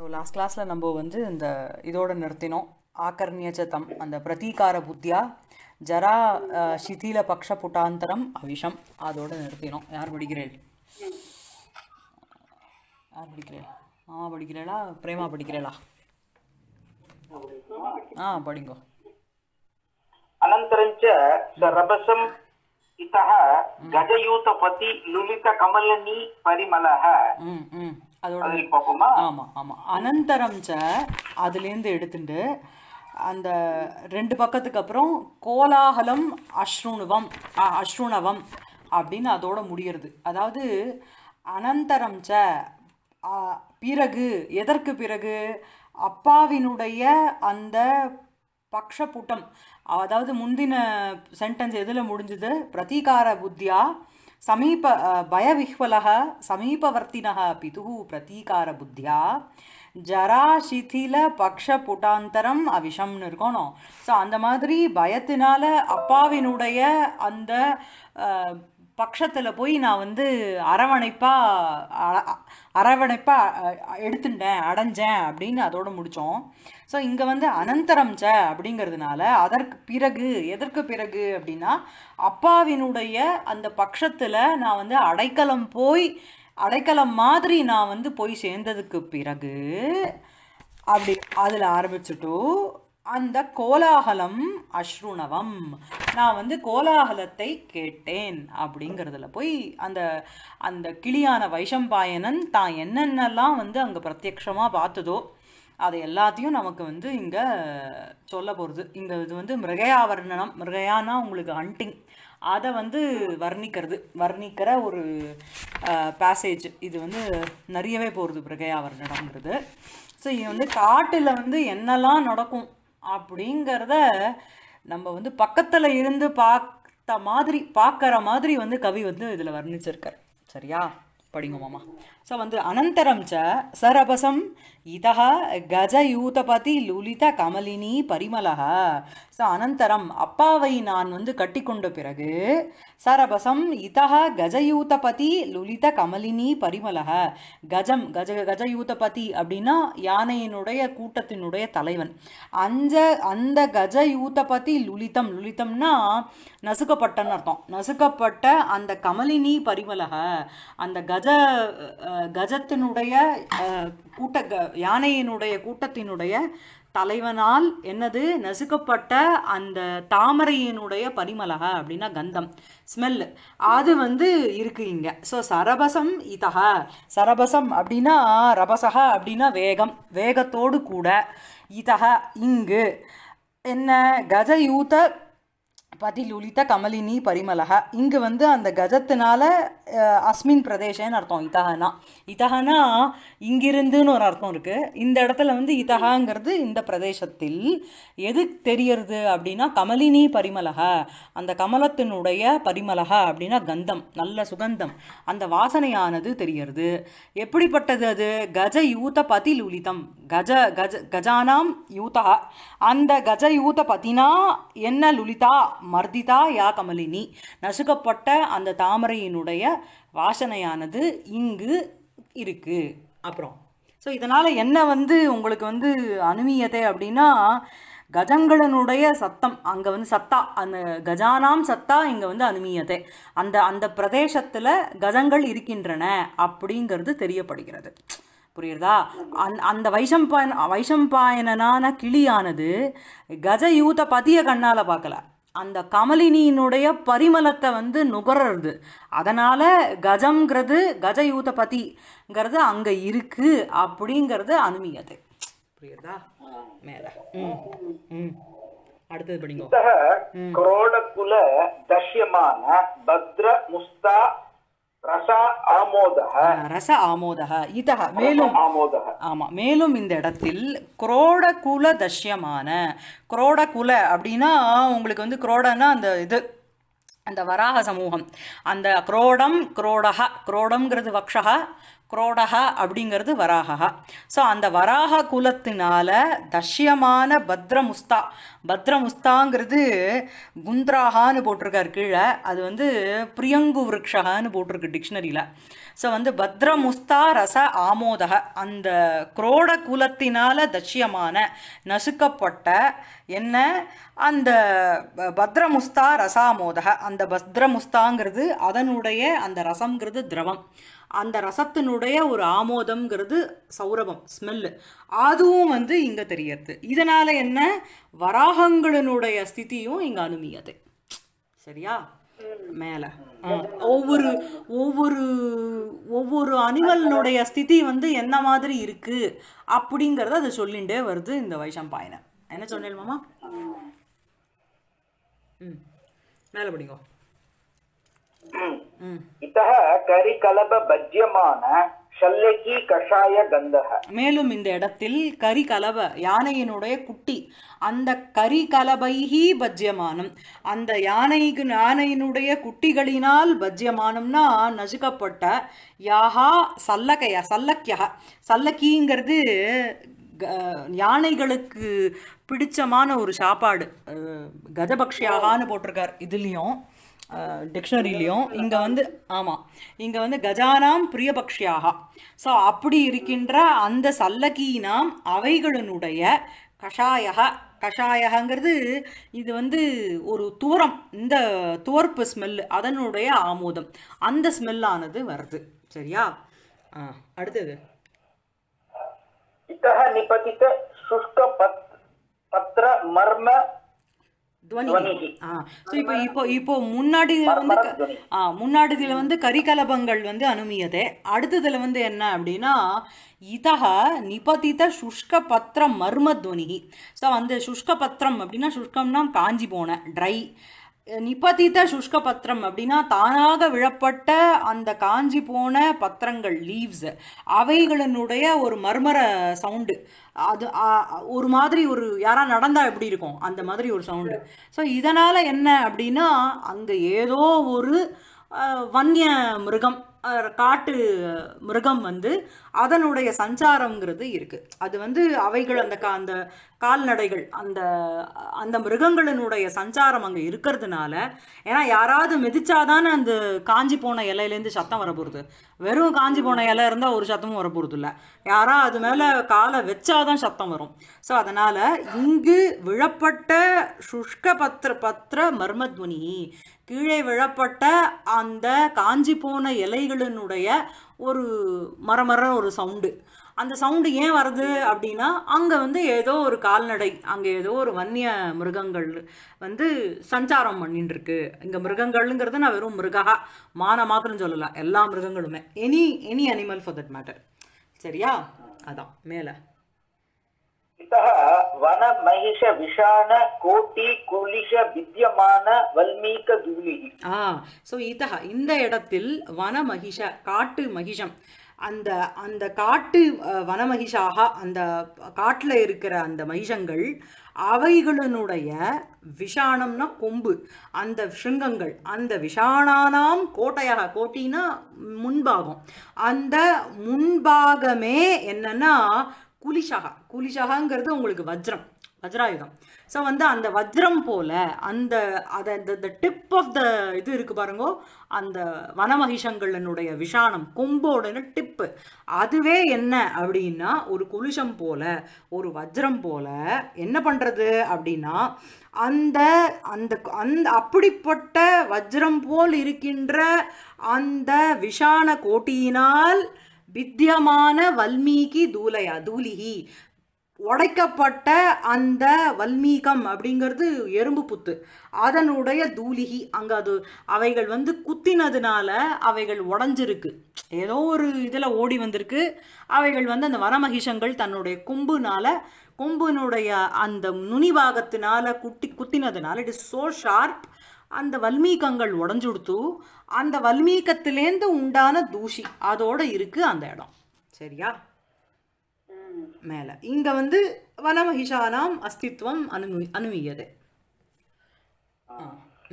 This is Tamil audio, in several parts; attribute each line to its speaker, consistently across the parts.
Speaker 1: ஸோ லாஸ்ட் கிளாஸில் நம்ம வந்து இந்த இதோடு நிறுத்தினோம் சத்தம் அந்த பிரதீகார புத்தியா ஜரா சிதில பக்ஷ புட்டாந்தரம் அவிஷம் அதோடு நிறுத்தினோம் யார் படிக்கிறேள் யார் படிக்கிறேன் மாமா படிக்கிறேளா பிரேமா படிக்கிறேளா ஆ படிங்கோ
Speaker 2: అనంతరం రభసం ఇత గజయూతపతి లులిత కమలని పరిమళ அதோட ஆமாம்
Speaker 1: ஆமாம் அனந்தரம் ச அதுலேருந்து எடுத்துட்டு அந்த ரெண்டு பக்கத்துக்கு அப்புறம் கோலாகலம் அஸ்ருணுவம் அஸ்ருணவம் அப்படின்னு அதோட முடியறது அதாவது அனந்தரம் ச பிறகு எதற்கு பிறகு அப்பாவினுடைய அந்த பக்ஷபுட்டம் அதாவது முந்தின சென்டென்ஸ் எதில் முடிஞ்சது பிரதீகார புத்தியா சமீப பயவிஹ்வலக சமீபவர்த்தினக பிதுகு பிரதீகார புத்தியா ஜரா பக்ஷ புட்டாந்தரம் அவிஷம்னு இருக்கணும் ஸோ அந்த மாதிரி பயத்தினால அப்பாவினுடைய அந்த பட்சத்தில் போய் நான் வந்து அரவணைப்பாக அரவணைப்பாக எடுத்துட்டேன் அடைஞ்சேன் அப்படின்னு அதோடு முடித்தோம் ஸோ இங்கே வந்து அனந்தரம் ச அப்படிங்கிறதுனால அதற்கு பிறகு எதற்கு பிறகு அப்படின்னா அப்பாவினுடைய அந்த பட்சத்தில் நான் வந்து அடைக்கலம் போய் அடைக்கலம் மாதிரி நான் வந்து போய் சேர்ந்ததுக்கு பிறகு அப்படி அதில் ஆரம்பிச்சுட்டு அந்த கோலாகலம் அஸ்ருணவம் நான் வந்து கோலாகலத்தை கேட்டேன் அப்படிங்கிறதுல போய் அந்த அந்த கிளியான வைஷம்பாயனன் தான் என்னென்னலாம் வந்து அங்கே பிரத்யக்ஷமாக பார்த்ததோ அது எல்லாத்தையும் நமக்கு வந்து இங்கே சொல்ல போகிறது இந்த இது வந்து மிருகயாவர்ணனம் மிருகயானா உங்களுக்கு ஹண்டிங் அதை வந்து வர்ணிக்கிறது வர்ணிக்கிற ஒரு பேசேஜ் இது வந்து நிறையவே போகிறது மிருகயாவர்ணனம்ங்கிறது ஸோ இது வந்து காட்டில் வந்து என்னெல்லாம் நடக்கும் அப்படிங்கிறத நம்ம வந்து பக்கத்தில் இருந்து பார்த்த மாதிரி பார்க்குற மாதிரி வந்து கவி வந்து இதில் வர்ணிச்சிருக்கார் சரியா படிங்க மாமா ஸோ வந்து அனந்தரம் ச சரபசம் ఇతః கஜயூதபதி லுலித கமலினி பரிமலக ஸோ அனந்தரம் அப்பாவை நான் வந்து கட்டி கொண்ட பிறகு சரபசம் இத்தக கஜயூதபதி லுலித கமலினி பரிமலக கஜம் கஜ கஜயூதபதி அப்படின்னா யானையினுடைய கூட்டத்தினுடைய தலைவன் அந்த அந்த கஜயூதபதி லுலிதம் லுலிதம்னா நசுக்கப்பட்டன்னு அர்த்தம் நசுக்கப்பட்ட அந்த கமலினி பரிமலக அந்த கஜ கஜத்தினுடைய கூட்ட யானையினுடைய கூட்டத்தினுடைய தலைவனால் என்னது நசுக்கப்பட்ட அந்த தாமரையினுடைய பரிமலக அப்படின்னா கந்தம் ஸ்மெல் அது வந்து இருக்கு இங்கே ஸோ சரபசம் இதக சரபசம் அப்படின்னா ரபசக அப்படின்னா வேகம் வேகத்தோடு கூட இதக இங்கு என்ன கஜயூத பதிலுலித கமலினி பரிமலக இங்கு வந்து அந்த கஜத்தினால அஸ்மின் பிரதேசன்னு அர்த்தம் இத்தகனா இத்தகனா இங்கிருந்துன்னு ஒரு அர்த்தம் இருக்குது இந்த இடத்துல வந்து இதகாங்கிறது இந்த பிரதேசத்தில் எது தெரியறது அப்படின்னா கமலினி பரிமலக அந்த கமலத்தினுடைய பரிமலக அப்படின்னா கந்தம் நல்ல சுகந்தம் அந்த வாசனையானது தெரியறது எப்படிப்பட்டது அது கஜ யூத பதிலுலிதம் கஜ கஜ கஜானாம் யூதா அந்த கஜ யூத பதினா என்ன லுலிதா மர்திதா யா கமலினி நசுக்கப்பட்ட அந்த தாமரையினுடைய வாசனையானது இங்கு இருக்குது அப்புறம் ஸோ இதனால் என்ன வந்து உங்களுக்கு வந்து அனுமியதை அப்படின்னா கஜங்களனுடைய சத்தம் அங்கே வந்து சத்தா அந்த கஜானாம் சத்தா இங்கே வந்து அனுமியதை அந்த அந்த பிரதேசத்தில் கஜங்கள் இருக்கின்றன அப்படிங்கிறது தெரியப்படுகிறது புரியுறதா அந் அந்த வைஷம்பாயன் வைஷம்பாயனான கிளியானது கஜ யூத பதிய கண்ணால் பார்க்கல அந்த கமலினியினுடைய பரிமளத்தை வந்து நுகர்றது அதனால் கஜம்ங்கிறது யூதபதிங்கிறது அங்கே இருக்குது அப்படிங்கிறது அனுமியது புரியுதா
Speaker 2: மேல ம் ம் அடுத்தது படிங்க தஷ்யமான பத்ர முஸ்தா ரச ஆமோதக ரச ஆமோதக இதக மேலும் ஆமோதக ஆமாம்
Speaker 1: மேலும் இந்த இடத்தில் குரோட குரோடகுல தஷ்யமான குல அப்படின்னா உங்களுக்கு வந்து குரோடன்னா அந்த இது அந்த வராக சமூகம் அந்த குரோடம் குரோடகா குரோடம்ங்கிறது வக்ஷகா குரோடகா அப்படிங்கிறது வராகா ஸோ அந்த வராக குலத்தினால தஷ்யமான பத்ரமுஸ்தா பத்ரமுஸ்தாங்கிறது குந்த்ராகான்னு போட்டிருக்கார் கீழே அது வந்து பிரியங்கு விரக்ஷகான்னு போட்டிருக்கு டிக்ஷனரியில் ஸோ வந்து பத்ரமுஸ்தா ரச ஆமோதக அந்த குரோட குலத்தினால தஷ்யமான நசுக்கப்பட்ட என்ன அந்த பத்ரமுஸ்தா ரசாமோதக அந்த பத்ரமுஸ்தாங்கிறது அதனுடைய அந்த ரசம்ங்கிறது திரவம் அந்த ரசத்தினுடைய ஒரு ஆமோதம்ங்கிறது சௌரபம் ஸ்மெல்லு அதுவும் வந்து இங்கே தெரியறது இதனால் என்ன வராகங்களினுடைய ஸ்திதியும் இங்கே அனுமியது சரியா மேலே ஒவ்வொரு ஒவ்வொரு ஒவ்வொரு அனிமலினுடைய ஸ்திதி வந்து என்ன மாதிரி இருக்குது அப்படிங்கிறத அது சொல்லிகிட்டே வருது இந்த பாயனை என்ன சொன்னேன் மாமா
Speaker 2: மேல படிங்க இத்தக பஜ்யமான சல்லகி கஷாய கந்தக மேலும்
Speaker 1: இந்த இடத்தில் கரி கலப யானையினுடைய குட்டி அந்த கரி கலபைஹி பஜ்யமானம் அந்த யானைக்கு யானையினுடைய குட்டிகளினால் பஜ்யமானம்னா நசுக்கப்பட்ட யாகா சல்லகையா சல்லக்கியா சல்லக்கிங்கிறது யானைகளுக்கு பிடிச்சமான ஒரு சாப்பாடு கஜபக்ஷியாகான்னு போட்டிருக்கார் இதுலேயும் டிக்ஷனரிலையும் இங்கே வந்து ஆமாம் இங்கே வந்து கஜானாம் பிரியபக்ஷியாக ஸோ அப்படி இருக்கின்ற அந்த சல்லகீனாம் அவைகளினுடைய கஷாயக கஷாயகங்கிறது இது வந்து ஒரு துவரம் இந்த துவர்ப்பு ஸ்மெல்லு அதனுடைய ஆமோதம் அந்த ஸ்மெல்லானது வருது சரியா அடுத்தது மர்ம இப்போ இப்போ முன்னாடி வந்து வந்து கரிகலபங்கள் வந்து அனுமியது அடுத்ததுல வந்து என்ன அப்படின்னா இதக நிபதித சுஷ்க பத்திரம் மர்மத்வனிகி ஸோ அந்த சுஷ்க பத்திரம் அப்படின்னா சுஷ்கம்னா காஞ்சி போன ட்ரை நிபதித சுஷ்க பத்திரம் அப்படின்னா தானாக விழப்பட்ட அந்த காஞ்சி போன பத்திரங்கள் லீவ்ஸ் அவைகளினுடைய ஒரு மர்மர சவுண்டு அது ஒரு மாதிரி ஒரு யாரா நடந்தா எப்படி இருக்கும் அந்த மாதிரி ஒரு சவுண்டு ஸோ இதனால் என்ன அப்படின்னா அங்கே ஏதோ ஒரு வன்ய மிருகம் காட்டு மிருகம் வந்து அதனுடைய சஞ்சாரங்கிறது இருக்குது அது வந்து அவைகள் அந்த கா அந்த கால்நடைகள் அந்த அந்த மிருகங்களினுடைய சஞ்சாரம் அங்கே இருக்கிறதுனால ஏன்னா யாராவது மிதிச்சாதானே அந்த காஞ்சி போன இலையிலேருந்து சத்தம் வரப்போகுது வெறும் காஞ்சி போன இலை இருந்தால் ஒரு சத்தமும் வரப்போகிறது இல்லை யாரா அது மேலே காலை வச்சாதான் சத்தம் வரும் ஸோ அதனால் இங்கு விழப்பட்ட சுஷ்க பத்திர பத்திர மர்மத்வனி கீழே விழப்பட்ட அந்த காஞ்சி போன இலைகளினுடைய ஒரு மரமர ஒரு சவுண்டு அந்த சவுண்டு ஏன் வருது அப்படின்னா அங்கே வந்து ஏதோ ஒரு கால்நடை அங்கே ஏதோ ஒரு வன்னிய மிருகங்கள் வந்து சஞ்சாரம் பண்ணின்னு இருக்கு இங்கே மிருகங்கள்ங்கிறது நான் வெறும் மிருகா மானை மாத்திரம் சொல்லலாம் எல்லா மிருகங்களுமே any any animal for that matter சரியா அதான் மேலே
Speaker 2: इतः वनमहिष विषाण कोटि कुलिश विद्यमान வல்மீக தூளி
Speaker 1: ஆ ஸோ இதா இந்த இடத்தில் வனமகிஷ காட்டு மகிஷம் அந்த அந்த காட்டு வனமகிஷாக அந்த காட்டில் இருக்கிற அந்த மகிஷங்கள் அவைகளினுடைய விஷாணம்னா கொம்பு அந்த சிருங்கங்கள் அந்த விஷாணானாம் கோட்டையாக கோட்டினா முன்பாகம் அந்த முன்பாகமே என்னன்னா குலிஷகா குலிஷகாங்கிறது உங்களுக்கு வஜ்ரம் வஜ்ராயுதம் ஸோ வந்து அந்த வஜ்ரம் போல் அந்த அதை அந்த டிப் ஆஃப் த இது இருக்குது பாருங்கோ அந்த வனமகிஷங்களினுடைய விஷானம் கொம்போட டிப்பு அதுவே என்ன அப்படின்னா ஒரு குலிஷம் போல் ஒரு வஜ்ரம் போல் என்ன பண்ணுறது அப்படின்னா அந்த அந்த அந்த அப்படிப்பட்ட வஜ்ரம் போல் இருக்கின்ற அந்த விஷான கோட்டியினால் வித்தியமான வல்மீகி தூலையா தூலிகி உடைக்கப்பட்ட அந்த வல்மீகம் அப்படிங்கிறது எறும்பு புத்து அதனுடைய தூலிகி அங்கே அது அவைகள் வந்து குத்தினதுனால அவைகள் உடஞ்சிருக்கு ஏதோ ஒரு இதில் ஓடி வந்திருக்கு அவைகள் வந்து அந்த வனமகிஷங்கள் தன்னுடைய கொம்புனால கொம்பினுடைய அந்த நுனிவாகத்தினால குட்டி குத்தினதுனால இட் இஸ் ஸோ ஷார்ப் அந்த வல்மீகங்கள் உடஞ்சுடுத்து அந்த வல்மீகத்திலேருந்து உண்டான தூஷி அதோடு இருக்கு அந்த இடம் சரியா மேலே இங்க வந்து வனமகிஷானாம் அஸ்தித்வம் அனுமி அனுமீயது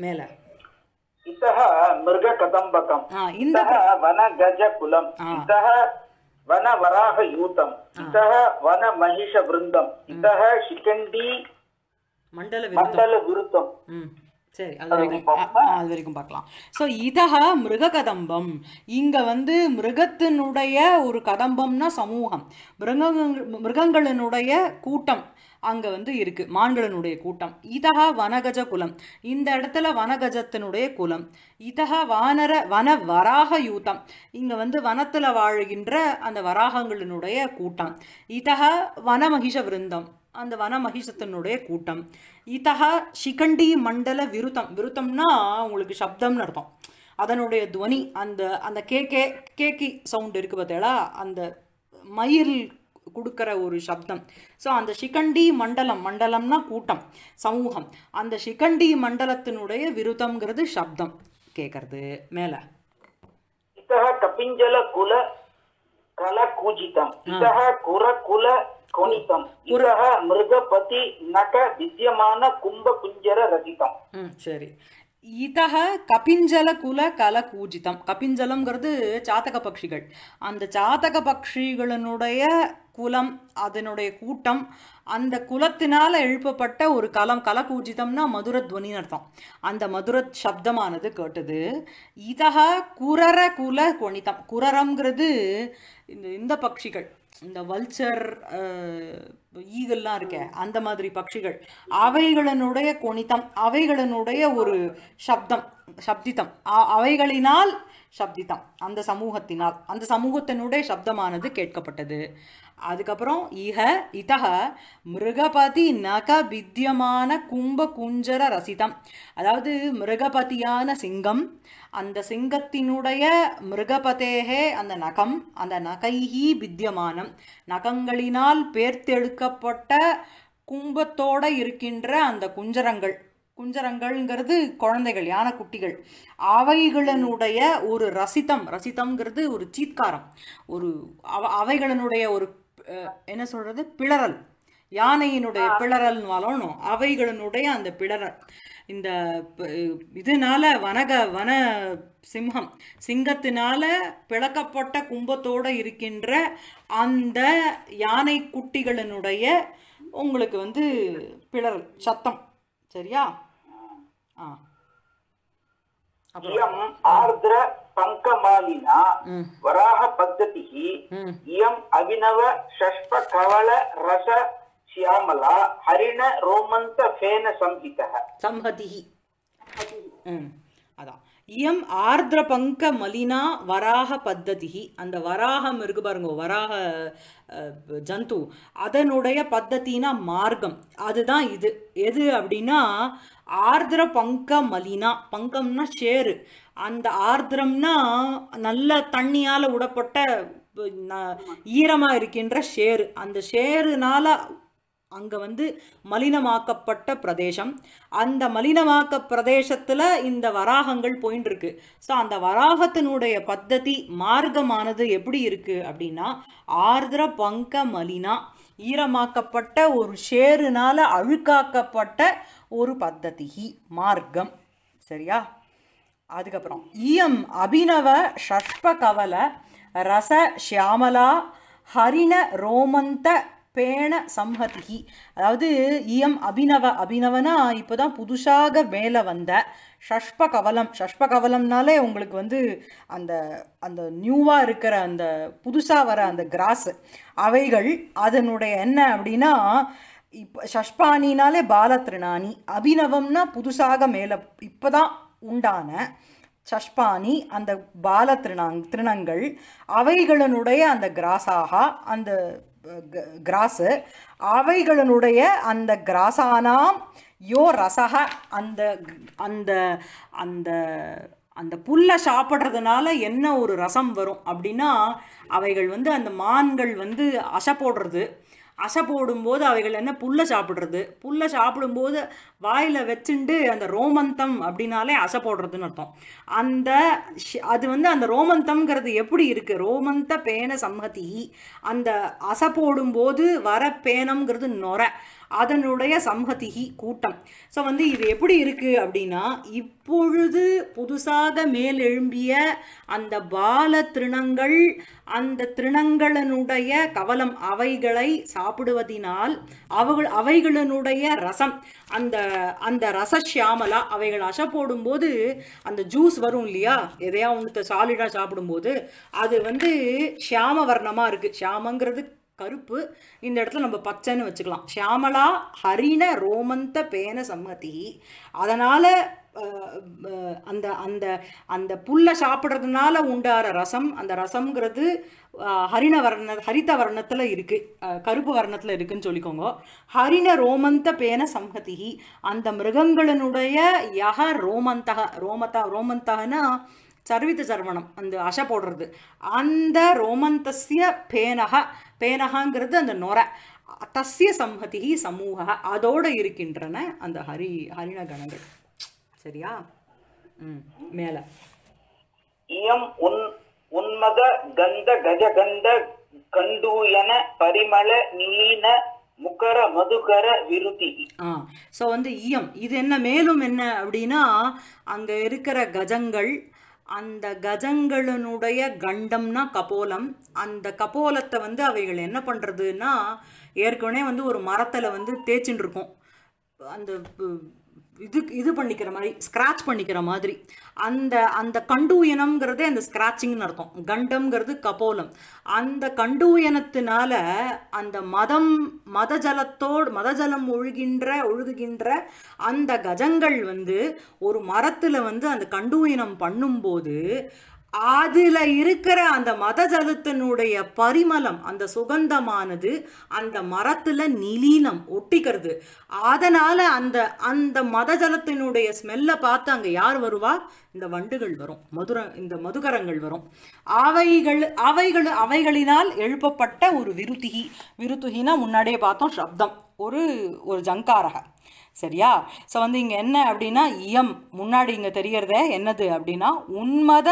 Speaker 2: மேலே इतः मृगकदम्बकम् इतः वनगजकुलम् इतः वनवराहयूतम् इतः वनमहिषवृन्दम् इतः மண்டல मण्डलविरुद्धम्
Speaker 1: சரி அது வரைக்கும் அது வரைக்கும் பார்க்கலாம் ஸோ இதக மிருக கதம்பம் இங்கே வந்து மிருகத்தினுடைய ஒரு கதம்பம்னா சமூகம் மிருகங்க மிருகங்களினுடைய கூட்டம் அங்கே வந்து இருக்கு மான்களினுடைய கூட்டம் இதகா வனகஜ குலம் இந்த இடத்துல வனகஜத்தினுடைய குலம் இதகா வானர வன வராக யூத்தம் இங்கே வந்து வனத்தில் வாழ்கின்ற அந்த வராகங்களினுடைய கூட்டம் இதகா வனமகிஷ விருந்தம் அந்த வன மகிஷத்தினுடைய கூட்டம் இதா சிகண்டி மண்டல விருத்தம் விருத்தம்னா உங்களுக்கு சப்தம்னு அர்த்தம் அதனுடைய துவனி அந்த அந்த கே கே கி சவுண்ட் இருக்கு பார்த்தேடா அந்த மயில் கொடுக்குற ஒரு சப்தம் ஸோ அந்த சிகண்டி மண்டலம் மண்டலம்னா கூட்டம் சமூகம் அந்த சிகண்டி மண்டலத்தினுடைய விருத்தம்ங்கிறது சப்தம் கேட்கறது மேல
Speaker 2: கபிஞ்சல குல கல கூஜிதம் குர குல குணித்தம் புரக மிருகபதி நக வித்யமான கும்ப குஞ்சர ரசித்தம்
Speaker 1: சரி இதக கபிஞ்சல குல கல கூஜிதம் கபிஞ்சலம்ங்கிறது சாத்தக பக்ஷிகள் அந்த சாத்தக பக்ஷிகளினுடைய குலம் அதனுடைய கூட்டம் அந்த குலத்தினால் எழுப்பப்பட்ட ஒரு கலம் கலகூஜிதம்னா மதுர துவனின்னு அர்த்தம் அந்த மதுர சப்தமானது கேட்டது இதக குரர குல குணிதம் குரரம்ங்கிறது இந்த இந்த பக்ஷிகள் இந்த வல்ச்சர் ஈகல்லாம் இருக்க அந்த மாதிரி பட்சிகள் அவைகளினுடைய கொனித்தம் அவைகளினுடைய ஒரு சப்தம் சப்தித்தம் அவைகளினால் சப்தித்தம் அந்த சமூகத்தினால் அந்த சமூகத்தினுடைய சப்தமானது கேட்கப்பட்டது அதுக்கப்புறம் இஹ இதக மிருகபதி நக வித்தியமான கும்ப குஞ்சர ரசிதம் அதாவது மிருகபதியான சிங்கம் அந்த சிங்கத்தினுடைய மிருகபதேகே அந்த நகம் அந்த நகைஹி வித்தியமானம் நகங்களினால் பேர்த்தெடுக்கப்பட்ட கும்பத்தோட இருக்கின்ற அந்த குஞ்சரங்கள் குஞ்சரங்கள்ங்கிறது குழந்தைகள் யானை குட்டிகள் அவைகளினுடைய ஒரு ரசித்தம் ரசித்தம்ங்கிறது ஒரு சீத்காரம் ஒரு அவ அவைகளினுடைய ஒரு என்ன சொல்கிறது பிளறல் யானையினுடைய பிளறல்னு வளரணும் அவைகளினுடைய அந்த பிளறல் இந்த இதனால வனக வன சிம்ஹம் சிங்கத்தினால பிளக்கப்பட்ட கும்பத்தோடு இருக்கின்ற அந்த யானை குட்டிகளினுடைய உங்களுக்கு வந்து பிளறல் சத்தம் சரியா
Speaker 2: ஆ ఇయం ఆర్ద్ర పంకమాలిన వరాహ పద్ధతి ఇయం అభినవ షష్ప కవళ రస శ్యామల హరిణ రోమంత ఫేన సంహిత సంహతి அதான் இயம் ஆர்திர பங்க மலினா
Speaker 1: வராக பத்ததி அந்த வராகம் இருக்கு பாருங்க வராக ஜந்து அதனுடைய பத்தத்தினா மார்க்கம் அதுதான் இது எது அப்படின்னா ஆர்திர பங்க மலினா பங்கம்னா ஷேரு அந்த ஆர்திரம்னா நல்ல தண்ணியால் விடப்பட்ட ஈரமாக இருக்கின்ற ஷேரு அந்த ஷேருனால அங்கே வந்து மலினமாக்கப்பட்ட பிரதேசம் அந்த மலினமாக்க பிரதேசத்தில் இந்த வராகங்கள் போயின்னு இருக்கு ஸோ அந்த வராகத்தினுடைய பத்ததி மார்க்கமானது எப்படி இருக்குது அப்படின்னா ஆர்திர பங்க மலினா ஈரமாக்கப்பட்ட ஒரு ஷேருனால அழுக்காக்கப்பட்ட ஒரு பத்ததி மார்க்கம் சரியா அதுக்கப்புறம் இயம் அபினவ ஷஷ்ப கவல ரச ஷியாமலா ஹரிண ரோமந்த பேண சம்ஹதிகி அதாவது இயம் அபினவ அபினவனா இப்போ தான் புதுசாக மேலே வந்த ஷஷ்ப கவலம் ஷஷ்ப கவலம்னாலே உங்களுக்கு வந்து அந்த அந்த நியூவாக இருக்கிற அந்த புதுசாக வர அந்த கிராஸு அவைகள் அதனுடைய என்ன அப்படின்னா இப்போ ஷஷ்பானினாலே பாலத்ரிணானி அபிநவம்னா புதுசாக மேலே இப்போ தான் உண்டான சஷ்பானி அந்த பால திருணாங் திருணங்கள் அவைகளினுடைய அந்த கிராசாகா அந்த கிராஸு அவைகளினுடைய அந்த கிராசானாம் யோ ரசக அந்த அந்த அந்த அந்த புல்லை சாப்பிட்றதுனால என்ன ஒரு ரசம் வரும் அப்படின்னா அவைகள் வந்து அந்த மான்கள் வந்து அசை போடுறது அசை போடும்போது அவைகள் என்ன புல்லை சாப்பிட்றது புல்லை சாப்பிடும்போது வாயில் வச்சுண்டு அந்த ரோமந்தம் அப்படின்னாலே அசை போடுறதுன்னு அர்த்தம் அந்த அது வந்து அந்த ரோமந்தம்ங்கிறது எப்படி இருக்குது ரோமந்த பேன சம்மதி அந்த அசை போடும்போது வர பேனம்ங்கிறது நொரை அதனுடைய சம்ஹதிகி கூட்டம் ஸோ வந்து இது எப்படி இருக்குது அப்படின்னா இப்பொழுது புதுசாக மேலெழும்பிய அந்த பால திருணங்கள் அந்த திருணங்களினுடைய கவலம் அவைகளை சாப்பிடுவதினால் அவள் அவைகளினுடைய ரசம் அந்த அந்த ரசியாமலா அவைகள் அச போடும்போது அந்த ஜூஸ் வரும் இல்லையா எதையா ஒன்று சாலிடாக சாப்பிடும்போது அது வந்து ஷியாம வர்ணமாக இருக்குது ஷியாமங்கிறது கருப்பு இந்த இடத்துல நம்ம பச்சைன்னு வச்சுக்கலாம் ஷியாமலா ஹரின ரோமந்த பேன சம்மதி அதனால் அந்த அந்த அந்த புல்லை சாப்பிட்றதுனால உண்டாகிற ரசம் அந்த ரசம்ங்கிறது ஹரிண வர்ண ஹரித்த வர்ணத்தில் இருக்குது கருப்பு வர்ணத்தில் இருக்குதுன்னு சொல்லிக்கோங்க ஹரிண ரோமந்த பேன சம்ஹதி அந்த மிருகங்களினுடைய யக ரோமந்தக ரோமத்தா ரோமந்தகன்னா சர்வித சர்வணம் அந்த அஷை போடுறது அந்த ரோமந்தசிய பேனக பேனகாங்கிறது அந்த நொரை தஸ்ய சம்மதி சமூக அதோடு இருக்கின்றன அந்த ஹரி ஹரிண கணங்கள் சரியா ம் மேலே
Speaker 2: இயம் உன் உன்மத கந்த கந்த கண்டூயன பரிமள நீன முக்கர மதுகர விருதி
Speaker 1: ஆ ஸோ வந்து இயம் இது என்ன மேலும் என்ன அப்படின்னா அங்கே இருக்கிற கஜங்கள் அந்த கஜங்களினுடைய கண்டம்னா கபோலம் அந்த கபோலத்தை வந்து அவைகள் என்ன பண்ணுறதுன்னா ஏற்கனவே வந்து ஒரு மரத்தில் வந்து தேய்ச்சின்னு இருக்கும் அந்த இது இது பண்ணிக்கிற மாதிரி ஸ்க்ராட்ச் பண்ணிக்கிற மாதிரி அந்த அந்த கண்டுயனம்ங்கிறதே அந்த ஸ்க்ராச்சிங்னு அர்த்தம் கண்டம்ங்கிறது கபோலம் அந்த கண்டுயனத்தினால அந்த மதம் மத ஜலத்தோடு மத ஜலம் ஒழுகின்ற ஒழுகுகின்ற அந்த கஜங்கள் வந்து ஒரு மரத்தில் வந்து அந்த கண்டுயனம் பண்ணும்போது அதில் இருக்கிற அந்த மத ஜலத்தினுடைய பரிமளம் அந்த சுகந்தமானது அந்த மரத்தில் நிலீனம் ஒட்டிக்கிறது அதனால் அந்த அந்த மத ஜலத்தினுடைய ஸ்மெல்லை பார்த்து அங்கே யார் வருவா இந்த வண்டுகள் வரும் மதுர இந்த மதுகரங்கள் வரும் அவைகள் அவைகள் அவைகளினால் எழுப்பப்பட்ட ஒரு விருத்திகி விருத்துகினா முன்னாடியே பார்த்தோம் சப்தம் ஒரு ஒரு ஜங்காரகம் சரியா ஸோ வந்து இங்கே என்ன அப்படின்னா இயம் முன்னாடி இங்கே தெரியறத என்னது அப்படின்னா உன்மத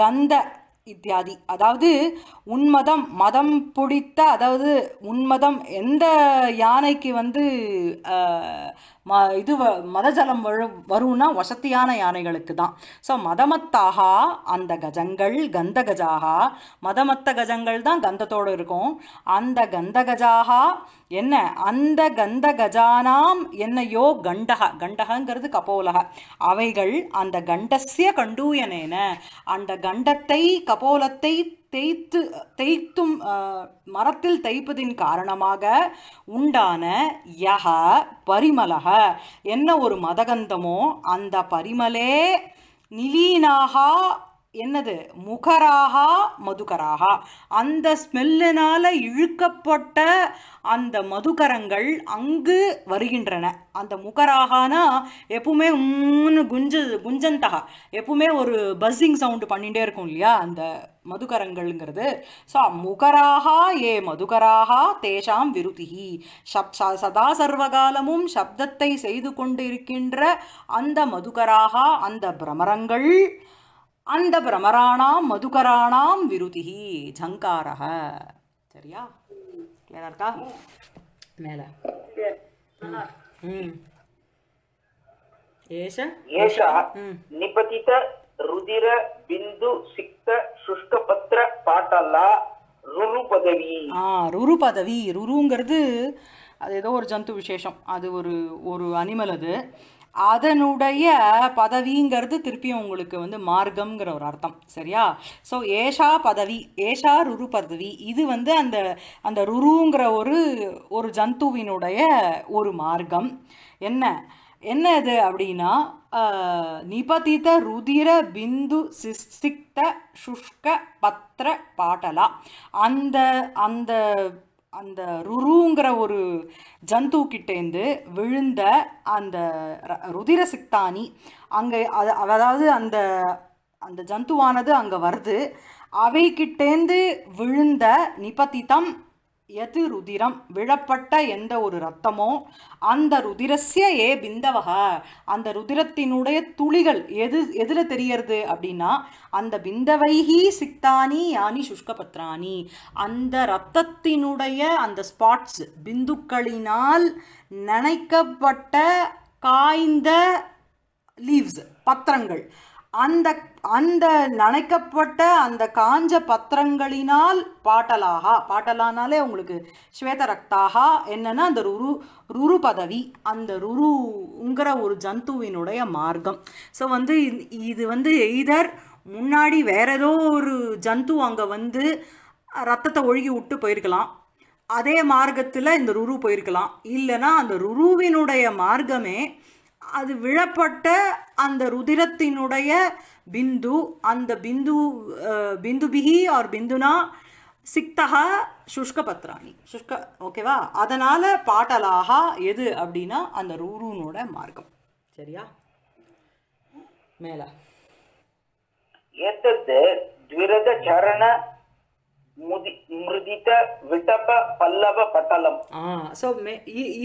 Speaker 1: கந்த இத்தியாதி அதாவது உன்மதம் மதம் பிடித்த அதாவது உன்மதம் எந்த யானைக்கு வந்து ம இது மதஜலம் வரும்னா வசத்தியான யானைகளுக்கு தான் ஸோ மதமத்தாக அந்த கஜங்கள் கந்த கஜாகா மதமத்த கஜங்கள் தான் கந்தத்தோடு இருக்கும் அந்த கந்த கஜாகா என்ன அந்த கந்த கஜானாம் என்னையோ கண்டக கண்டகங்கிறது கபோலக அவைகள் அந்த கண்டசிய கண்டூயனேன அந்த கண்டத்தை கபோலத்தை தேய்த்து தேய்த்தும் மரத்தில் தைப்பதின் காரணமாக உண்டான யக பரிமலக என்ன ஒரு மதகந்தமோ அந்த பரிமலே நிலீனாகா என்னது முகராகா மதுகராகா அந்த ஸ்மெல்லினால் இழுக்கப்பட்ட அந்த மதுகரங்கள் அங்கு வருகின்றன அந்த முகராகானா எப்பவுமே உன்னு குஞ்சு குஞ்சந்தகா எப்பவுமே ஒரு பஸ்ஸிங் சவுண்டு பண்ணிகிட்டே இருக்கும் இல்லையா அந்த மதுகரங்கள்ங்கிறது ஸோ முகராகா ஏ மதுகராகா தேஷாம் விருதி சப் சதா சர்வகாலமும் சப்தத்தை செய்து கொண்டு இருக்கின்ற அந்த மதுகராகா அந்த பிரமரங்கள் அண்ட பிரமராணாம் மதுகராணாம் விருதிகி ஜங்காரக சரியா கிளியரா இருக்கா மேல
Speaker 2: ஏஷ ஏஷ நிபதித ருதிர பிந்து சிக்த சுஷ்கபத்ர பாட்டல்லா ருரு பதவி ஆ
Speaker 1: ருரு பதவி ருருங்கிறது அது ஏதோ ஒரு ஜந்து விசேஷம் அது ஒரு ஒரு அனிமல் அது அதனுடைய பதவிங்கிறது திருப்பியும் உங்களுக்கு வந்து மார்க்கம்ங்கிற ஒரு அர்த்தம் சரியா ஸோ ஏஷா பதவி ஏஷா ருரு பதவி இது வந்து அந்த அந்த ருருங்கிற ஒரு ஒரு ஜந்துவினுடைய ஒரு மார்க்கம் என்ன என்ன இது அப்படின்னா நிபதித ருதிர பிந்து சிக்த சுஷ்க பத்ர பாட்டலா அந்த அந்த அந்த ருருங்கிற ஒரு ஜந்து விழுந்த அந்த ருதிர சித்தானி அங்கே அது அதாவது அந்த அந்த ஜந்துவானது அங்கே வருது அவைகிட்டேந்து விழுந்த நிபதிதம் எது ருதிரம் விழப்பட்ட எந்த ஒரு ரத்தமோ அந்த ருதிரஸ்ய ஏ பிந்தவக அந்த ருதிரத்தினுடைய துளிகள் எது எதில் தெரியறது அப்படின்னா அந்த பிந்தவைஹி சித்தானி யானி சுஷ்கபத்ராணி அந்த ரத்தத்தினுடைய அந்த ஸ்பாட்ஸ் பிந்துக்களினால் நனைக்கப்பட்ட காய்ந்த லீவ்ஸ் பத்திரங்கள் அந்த அந்த நினைக்கப்பட்ட அந்த காஞ்ச பத்திரங்களினால் பாட்டலாகா பாட்டலானாலே உங்களுக்கு ஸ்வேத ரக்தாகா என்னன்னா அந்த ருரு ருரு பதவி அந்த ருருங்கிற ஒரு ஜந்துவினுடைய மார்க்கம் ஸோ வந்து இது வந்து எய்தர் முன்னாடி வேற ஏதோ ஒரு ஜந்து அங்கே வந்து ரத்தத்தை ஒழுகி விட்டு போயிருக்கலாம் அதே மார்க்கத்தில் இந்த ருரு போயிருக்கலாம் இல்லைன்னா அந்த ருருவினுடைய மார்க்கமே அது விழப்பட்ட அந்த ருதிரத்தினுடைய பிந்து அந்த பிந்து பிந்து பிகி ஆர் பிந்துனா சிக்தகா பத்ராணி சுஷ்க ஓகேவா அதனால் பாட்டலாக எது அப்படின்னா அந்த ரூருனோட மார்க்கம் சரியா
Speaker 2: மேல எத்தது
Speaker 1: ஸோ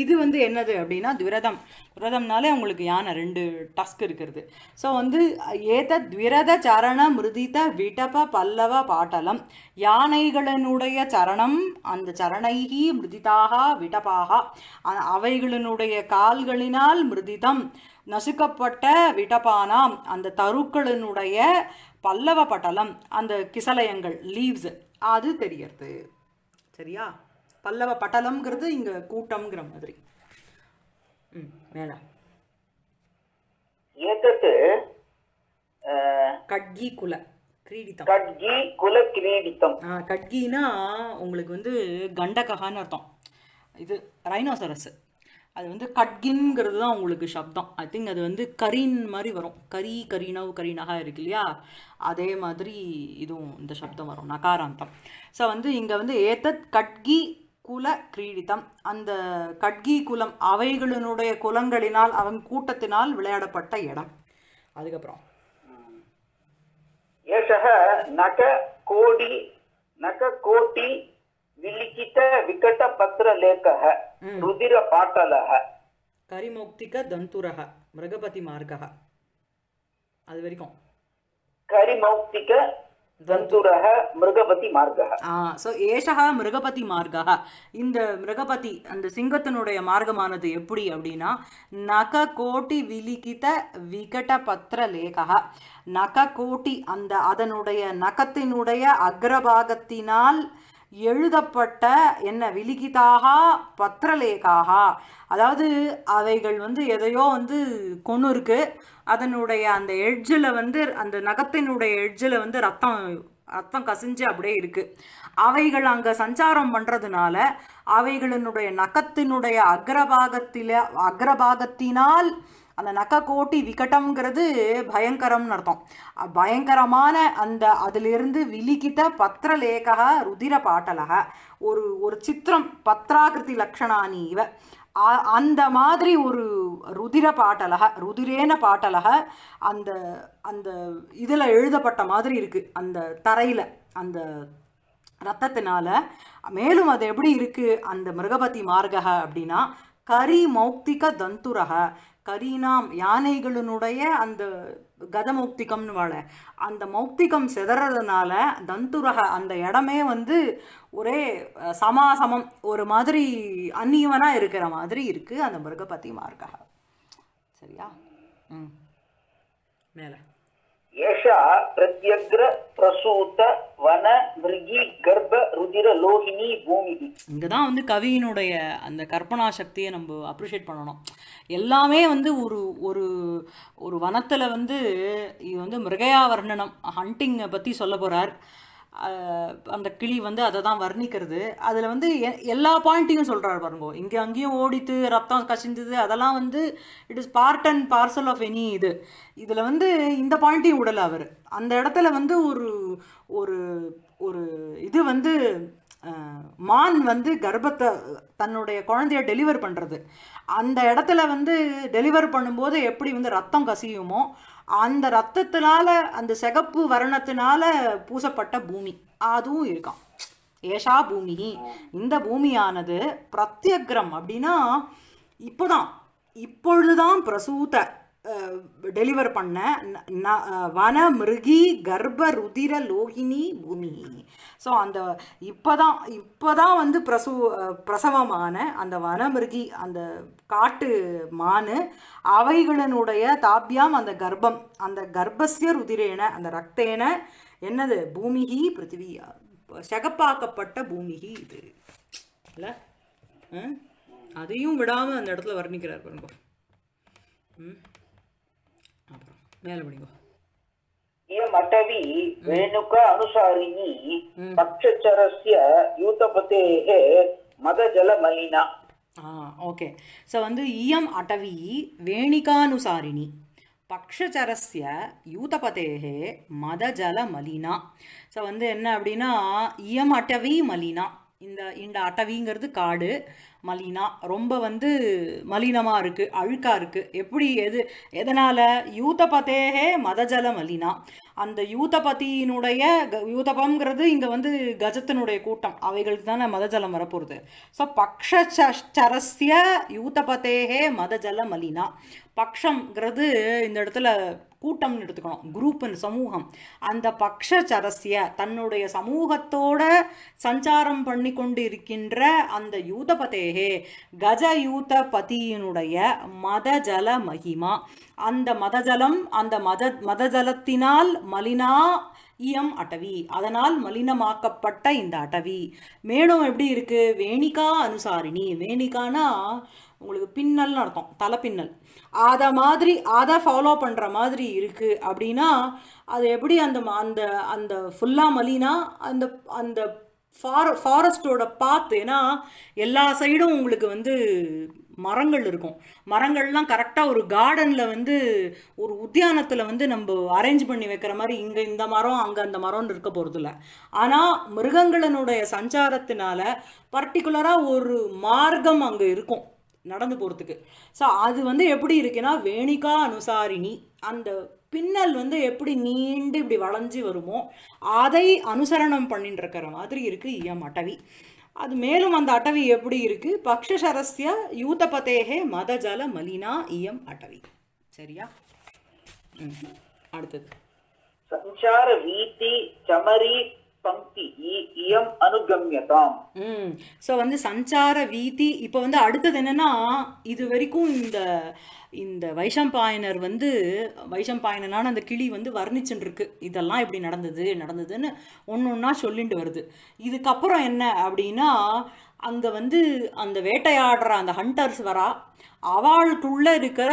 Speaker 1: இது வந்து என்னது அப்படின்னா துவிரதம் விரதம்னாலே அவங்களுக்கு யானை ரெண்டு டஸ்க் இருக்கிறது ஸோ வந்து ஏத துவிரத சரண மிருதித விடப பல்லவ பாட்டலம் யானைகளினுடைய சரணம் அந்த சரணைகி மிருதிதாக விடபாக அவைகளினுடைய கால்களினால் மிருதிதம் நசுக்கப்பட்ட விடபானாம் அந்த தருக்களினுடைய பல்லவ பட்டலம் அந்த கிசலயங்கள் லீவ்ஸ் அது தெரியறது சரியா பல்லவ பட்டலம்ங்கிறது இங்க கூட்டம்ங்கிற மாதிரி ம் மேல
Speaker 2: கட்கி குல கிரீடித்தம் கட்கி குல கிரீடித்தம் கட்கினா
Speaker 1: உங்களுக்கு வந்து கண்டகஹான்னு அர்த்தம் இது ரைனோசரஸ் அது வந்து கட்கின்ங்கிறது தான் உங்களுக்கு சப்தம் ஐ திங்க் அது வந்து கரீன் மாதிரி வரும் கரி கரீனவ் கரீனாக இருக்கு இல்லையா அதே மாதிரி இதுவும் இந்த சப்தம் வரும் நகாராந்தம் ஸோ வந்து இங்கே வந்து ஏத்தத் கட்கி குல கிரீடித்தம் அந்த கட்கி குலம் அவைகளினுடைய குலங்களினால் அவன் கூட்டத்தினால் விளையாடப்பட்ட இடம் அதுக்கப்புறம்
Speaker 2: ஏஷக நக கோடி நக கோட்டி ವಿಲಿಖಿತ ವಿಕಟ ಪತ್ರ ಲೇಖಃ ರುದಿರ ಪಾಟಲಃ கரிமௌக்திக தந்துரக மிருகபதி மார்க்கக அது வரைக்கும் கரிமௌக்திக தந்துரக மிருகபதி மார்க்கக ஆ
Speaker 1: ஸோ ஏஷகா மிருகபதி மார்க்கக இந்த மிருகபதி அந்த சிங்கத்தினுடைய மார்க்கமானது எப்படி அப்படின்னா நக கோட்டி விலிகித விகட பத்திர லேகா நக கோட்டி அந்த அதனுடைய நகத்தினுடைய அக்ரபாகத்தினால் எழுதப்பட்ட என்ன விலிகிதாக பத்திரலேகாக அதாவது அவைகள் வந்து எதையோ வந்து கொண்டு இருக்கு அதனுடைய அந்த எட்ஜில் வந்து அந்த நகத்தினுடைய எட்ஜில் வந்து ரத்தம் ரத்தம் கசிஞ்சு அப்படியே இருக்குது அவைகள் அங்கே சஞ்சாரம் பண்ணுறதுனால அவைகளினுடைய நகத்தினுடைய அக்ரபாகத்தில் அக்ரபாகத்தினால் அந்த நக்க கோட்டி விக்கட்டம்ங்கிறது பயங்கரம்னு அர்த்தம் பயங்கரமான அந்த அதிலிருந்து விழிக்கிட்ட பத்திரலேகா ருதிர பாட்டலக ஒரு ஒரு சித்திரம் பத்ராகிருதி லக்ஷணானி இவ அந்த மாதிரி ஒரு ருதிர பாட்டலக ருதிரேன பாட்டலக அந்த அந்த இதில் எழுதப்பட்ட மாதிரி இருக்குது அந்த தரையில் அந்த ரத்தத்தினால மேலும் அது எப்படி இருக்குது அந்த மிருகபதி மார்கக அப்படின்னா கரி மௌக்திக தந்துரக கரீனாம் யானைகளினுடைய அந்த கத மௌக்திகம்னு வாழ அந்த மௌக்திகம் செதறதுனால தந்துரக அந்த இடமே வந்து ஒரே சமாசமம் ஒரு மாதிரி அந்நியவனாக இருக்கிற மாதிரி இருக்குது அந்த மிருகபதி மார்க்கா
Speaker 2: சரியா ம் மேலே ஏஷா பிரத்யக்ர பிரசூத்த வன மிருகி கர்ப்ப ருதிர லோகினி பூமிகி
Speaker 1: இங்கதான் வந்து கவியினுடைய அந்த கற்பனா சக்தியை நம்ம அப்ரிஷியேட் பண்ணணும் எல்லாமே வந்து ஒரு ஒரு ஒரு வனத்துல வந்து இது வந்து மிருகயா வர்ணனம் ஹண்டிங்கை பத்தி சொல்ல போறார் அந்த கிளி வந்து அதை தான் வர்ணிக்கிறது அதில் வந்து எல்லா பாயிண்ட்டையும் சொல்கிறாரு பாருங்க இங்கே அங்கேயும் ஓடித்து ரத்தம் கசிஞ்சது அதெல்லாம் வந்து it is part and parcel of any இது இதில் வந்து இந்த பாயிண்ட்டையும் விடலை அவர் அந்த இடத்துல வந்து ஒரு ஒரு ஒரு இது வந்து மான் வந்து கர்ப்பத்தை தன்னுடைய குழந்தைய டெலிவர் பண்ணுறது அந்த இடத்துல வந்து டெலிவர் பண்ணும்போது எப்படி வந்து ரத்தம் கசியுமோ அந்த ரத்தத்தினால அந்த சிகப்பு வர்ணத்தினால பூசப்பட்ட பூமி அதுவும் இருக்கான் ஏஷா பூமி இந்த பூமியானது பிரத்யக்ரம் அப்படின்னா இப்போதான் இப்பொழுதுதான் பிரசூத்த டெலிவர் பண்ண வன மிருகி கர்ப்ப ருதிர லோகினி பூமி ஸோ அந்த இப்போ தான் இப்போ தான் வந்து பிரசவ பிரசவமான அந்த வனமிருகி அந்த காட்டு மானு அவைகளினுடைய தாபியாம் அந்த கர்ப்பம் அந்த கர்ப்பசிய ருதிரேன அந்த ரத்தேன என்னது பூமிகி பிருத்திவியா சகப்பாக்கப்பட்ட பூமிகி இது இல்லை அதையும் விடாமல் அந்த இடத்துல வர்ணிக்கிறார் பாருங்க ம் மேல படிங்க
Speaker 2: மटवी वेणुक अनुसारिणी पक्षचरस्य यूतपतेः मदजलमलिना
Speaker 1: ஓகே ஸோ வந்து இயம் அடவி வேணிகானுசாரிணி பக்ஷச்சரஸ்ய யூதபதேகே மதஜல மலினா ஸோ வந்து என்ன அப்படின்னா இயம் அட்டவி மலினா இந்த இந்த அட்டவிங்கிறது காடு மலினா ரொம்ப வந்து மலினமாக இருக்குது அழுக்காக இருக்குது எப்படி எது எதனால் யூத்தபத்தேகே மதஜல மலினா அந்த யூதபதியினுடைய யூதபம்ங்கிறது இங்கே வந்து கஜத்தினுடைய கூட்டம் அவைகளுக்கு தானே மதஜலம் வரப்போகிறது ஸோ பக்ஷரஸ்ய யூதபதேகே மதஜல மலினா பக்ஷங்கிறது இந்த இடத்துல கூட்டம்னு எடுத்துக்கணும் குரூப்புன்னு சமூகம் அந்த பக்ஷ சரசிய தன்னுடைய சமூகத்தோட சஞ்சாரம் பண்ணி கொண்டு இருக்கின்ற அந்த யூதபதேகே யூத பதியினுடைய மதஜல மகிமா அந்த மதஜலம் அந்த மத மதஜலத்தினால் மலினா இயம் அட்டவி அதனால் மலினமாக்கப்பட்ட இந்த அட்டவி மேலும் எப்படி இருக்கு வேணிகா அனுசாரிணி வேணிகானா உங்களுக்கு பின்னல்னு அர்த்தம் தலை பின்னல் அதை மாதிரி அதை ஃபாலோ பண்ணுற மாதிரி இருக்குது அப்படின்னா அது எப்படி அந்த அந்த அந்த ஃபுல்லாக மலினா அந்த அந்த ஃபார ஃபாரஸ்ட்டோட பாத்து ஏன்னா எல்லா சைடும் உங்களுக்கு வந்து மரங்கள் இருக்கும் மரங்கள்லாம் கரெக்டாக ஒரு கார்டனில் வந்து ஒரு உத்தியானத்தில் வந்து நம்ம அரேஞ்ச் பண்ணி வைக்கிற மாதிரி இங்கே இந்த மரம் அங்கே அந்த மரம்னு இருக்க போகிறதில்ல ஆனால் மிருகங்களினுடைய சஞ்சாரத்தினால பர்டிகுலராக ஒரு மார்க்கம் அங்கே இருக்கும் நடந்து போகிறதுக்கு ஸோ அது வந்து எப்படி இருக்குன்னா வேணிகா அனுசாரிணி அந்த பின்னல் வந்து எப்படி நீண்டு இப்படி வளைஞ்சு வருமோ அதை அனுசரணம் பண்ணிட்டு இருக்கிற மாதிரி இருக்குது இயம் அட்டவி அது மேலும் அந்த அட்டவி எப்படி இருக்குது பக்ஷசரஸ்ய யூதபதேகே மதஜல மலினா இயம் அட்டவி சரியா அடுத்தது
Speaker 2: சஞ்சார வீதி சமரி
Speaker 1: ஸோ வந்து சஞ்சார வீதி இப்போ வந்து அடுத்தது என்னன்னா இது வரைக்கும் இந்த இந்த வைஷம்பாயனர் வந்து வைஷம்பாயனனான அந்த கிளி வந்து வர்ணிச்சுருக்கு இதெல்லாம் இப்படி நடந்தது நடந்ததுன்னு ஒன்று ஒன்றா சொல்லிட்டு வருது இதுக்கப்புறம் என்ன அப்படின்னா அங்கே வந்து அந்த வேட்டையாடுற அந்த ஹண்டர்ஸ் வரா அவளுக்குள்ளே இருக்கிற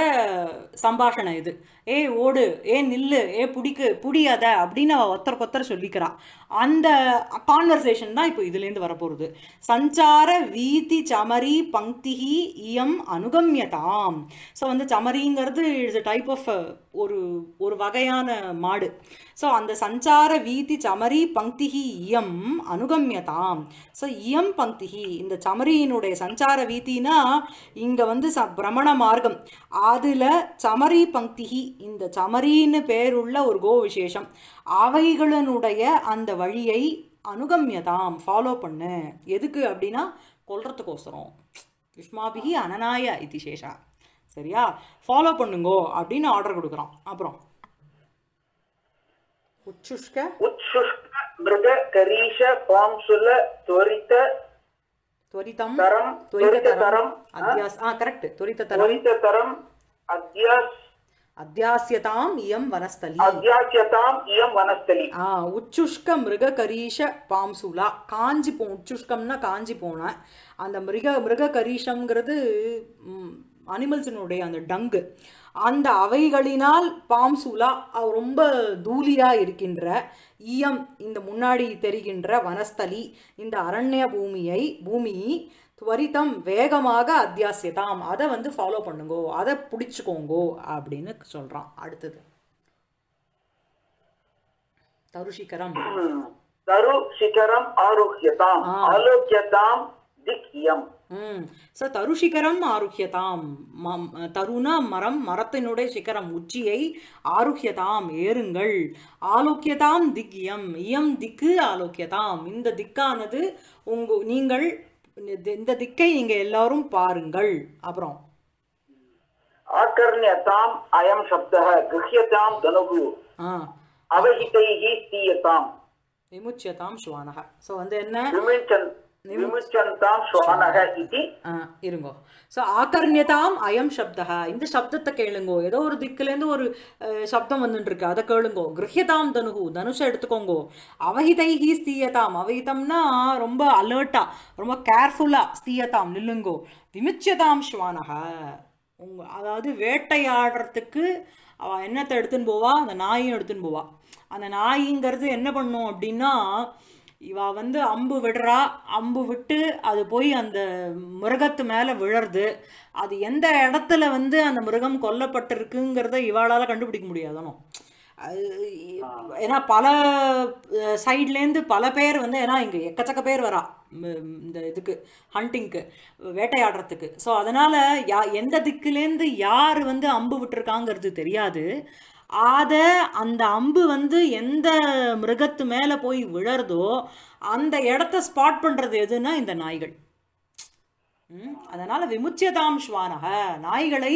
Speaker 1: சம்பாஷணம் இது ஏ ஓடு ஏ நில்லு ஏ பிடிக்கு புடியாத அப்படின்னு அவள் ஒத்தர் கொத்தர் சொல்லிக்கிறான் அந்த கான்வர்சேஷன் தான் இப்போ இதுலேருந்து வரப்போகுது சஞ்சார வீதி சமரி பங்கிஹி இயம் அனுகம்யதாம் ஸோ வந்து சமரிங்கிறது இட்ஸ் அ டைப் ஆஃப் ஒரு ஒரு வகையான மாடு ஸோ அந்த சஞ்சார வீதி சமரி பங்கிஹி இயம் அனுகம்யதாம் ஸோ இயம் பங்கிஹி இந்த சமரியினுடைய சஞ்சார வீத்தினா இங்கே வந்து ச பிரமண மார்க்கம் அதில் சமரி பங்கிஹி இந்த சமரின்னு பேருள்ள ஒரு கோ விசேஷம் அவைகளுடைய அந்த வழியை அனுகம்யதாம் ஃபாலோ பண்ணு எதுக்கு அப்படின்னா கொல்றதுக்கோசரம் யுஷ்மாபிகி அனநாய இதிசேஷா சரியா ஃபாலோ பண்ணுங்கோ அப்படின்னு ஆர்டர் கொடுக்குறான்
Speaker 2: அப்புறம் உச்சுஷ்க உச்சுஷ்க கரீஷ பாம்சுல தரம் துவரித தரம் அத்தியாஸ் ஆ கரெக்ட் தரம் துவரித தரம் அத்தியாஸ்
Speaker 1: அத்தியாசியதாம் இயம் வனஸ்தலி அத்தியாசியதாம் இயம் வனஸ்தலி ஆ உச்சுஷ்க மிருககரீஷ பாம்சுலா காஞ்சி போ உச்சுஷ்கம்னா காஞ்சி போன அந்த மிருக மிருககரீஷங்கிறது அனிமல்ஸினுடைய அந்த டங்கு அந்த அவைகளினால் பாம்சூலா ரொம்ப தூளியாக இருக்கின்ற ஈயம் இந்த முன்னாடி தெரிகின்ற வனஸ்தலி இந்த அரண்ய பூமியை பூமி துவரித்தம் வேகமாக அத்தியாசியதாம் அதை வந்து ஃபாலோ பண்ணுங்கோ அதை பிடிச்சிக்கோங்கோ அப்படின்னு சொல்றான்
Speaker 2: அடுத்தது தருஷிகரம் தருஷிகரம் ஆரோக்கியதாம் ஆரோக்கியதாம் திக்யம் ம் ஸோ தருஷிகரம்
Speaker 1: ஆருஹ்யதாம் தருணா மரம் மரத்தினுடைய சிகரம் உச்சியை ஆரோக்கியதாம் ஏறுங்கள் ஆலோக்கியதாம் திக் இயம் இயம் திக்கு ஆலோக்கியதாம் இந்த திக்கானது உங்க நீங்கள் இந்த திக்கை நீங்க
Speaker 2: எல்லாரும் பாருங்கள் அப்புறம் ஆக்கர்ணியதாம் அயம் சப்தः கிருஹ்யதாம் தனுகு அவஹிதைஹி ஸ்தீயதாம்
Speaker 1: விமுச்சியதாம் சுவானக சோ வந்து
Speaker 2: என்ன இருங்கோ
Speaker 1: அயம் இந்த சப்தத்தை ஏதோ ஒரு ஒரு சப்தம் வந்துட்டு இருக்கு அதை கேளுங்கோ தனுகு ஸ்தீயதாம் ரொம்ப அலர்ட்டா ரொம்ப கேர்ஃபுல்லா ஸ்தீயதாம் விமிச்சதாம் உங்க அதாவது வேட்டையாடுறதுக்கு அவ என்னத்தை எடுத்துன்னு போவா அந்த நாயும் எடுத்துன்னு போவா அந்த நாயிங்கிறது என்ன பண்ணும் அப்படின்னா இவா வந்து அம்பு விடுறா அம்பு விட்டு அது போய் அந்த மிருகத்து மேலே விழருது அது எந்த இடத்துல வந்து அந்த மிருகம் கொல்லப்பட்டிருக்குங்கிறத இவாளால் கண்டுபிடிக்க முடியாதனும் ஏன்னா பல சைட்லேருந்து பல பேர் வந்து ஏன்னா இங்கே எக்கச்சக்க பேர் வரா இந்த இதுக்கு ஹண்டிங்க்கு வேட்டையாடுறதுக்கு ஸோ அதனால் யா எந்த திக்குலேருந்து யார் வந்து அம்பு விட்டுருக்காங்கிறது தெரியாது ஆத அந்த அம்பு வந்து எந்த மிருகத்து மேலே போய் விழறதோ அந்த இடத்த ஸ்பாட் பண்ணுறது எதுன்னா இந்த நாய்கள் அதனால் விமுச்சியதாம் ஸ்வானக நாய்களை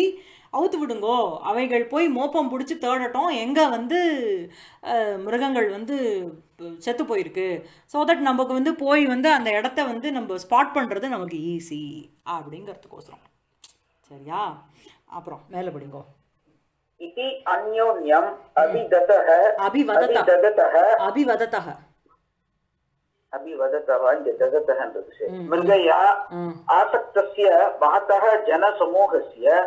Speaker 1: அவுத்து விடுங்கோ அவைகள் போய் மோப்பம் பிடிச்சி தேடட்டும் எங்கே வந்து மிருகங்கள் வந்து செத்து போயிருக்கு ஸோ தட் நமக்கு வந்து போய் வந்து அந்த இடத்த வந்து நம்ம ஸ்பாட் பண்ணுறது நமக்கு ஈஸி அப்படிங்கிறதுக்கோசரம் சரியா அப்புறம் மேலே பிடிங்கோ
Speaker 2: इति अन्योन्यम् अभिदतः अभिवदतः अभिवदतः अभिवदतः ददतः मृगया आसक्तस्य महतः जनसमूहस्य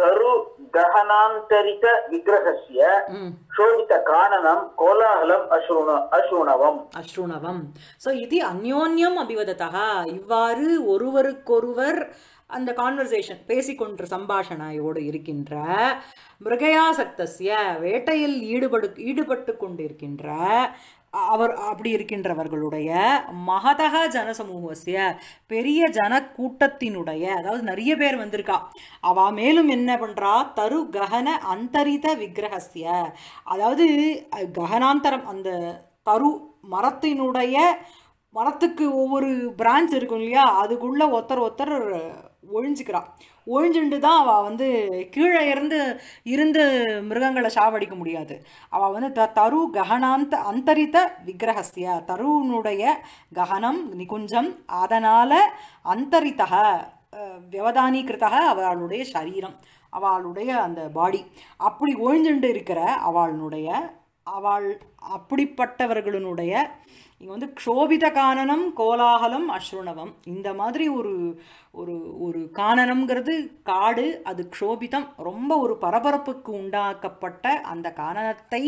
Speaker 2: तरुदहनान्तरित विग्रहस्य शोभितकाननं कोलाहलम् अशृण அஸ்ருணவம் அஸ்ருணவம்
Speaker 1: ஸோ இது அந்யோன்யம் அபிவதத்தா இவ்வாறு ஒருவருக்கொருவர் அந்த கான்வர்சேஷன் பேசிக்கொன்ற சம்பாஷணையோடு இருக்கின்ற மிருகயாசக்தசிய வேட்டையில் ஈடுபடு ஈடுபட்டு கொண்டிருக்கின்ற அவர் அப்படி இருக்கின்றவர்களுடைய மகதக ஜனசமூகசிய பெரிய ஜன கூட்டத்தினுடைய அதாவது நிறைய பேர் வந்திருக்கா அவ மேலும் என்ன பண்ணுறா தரு ககன அந்தரித விக்கிரகசிய அதாவது ககனாந்தரம் அந்த தரு மரத்தினுடைய மரத்துக்கு ஒவ்வொரு பிரான்ச் இருக்கும் இல்லையா அதுக்குள்ளே ஒருத்தர் ஒருத்தர் ஒழிஞ்சுக்கிறான் ஒழிஞ்சுண்டு தான் அவள் வந்து கீழே இருந்து இருந்து மிருகங்களை சாவடிக்க முடியாது அவள் வந்து த தரு ககனாந்த அந்தரித்த விக்கிரகஸ்திய தருனுடைய ககனம் நிகுஞ்சம் அதனால் அந்தரித்தக விவதானீகிருத்தக அவளுடைய சரீரம் அவளுடைய அந்த பாடி அப்படி ஒழிஞ்சுண்டு இருக்கிற அவளுடைய அவள் அப்படிப்பட்டவர்களுடைய இங்கே வந்து க்ஷோபித கானனம் கோலாகலம் அஸ்ருணவம் இந்த மாதிரி ஒரு ஒரு ஒரு காணனம்ங்கிறது காடு அது க்ஷோபிதம் ரொம்ப ஒரு பரபரப்புக்கு உண்டாக்கப்பட்ட அந்த கானனத்தை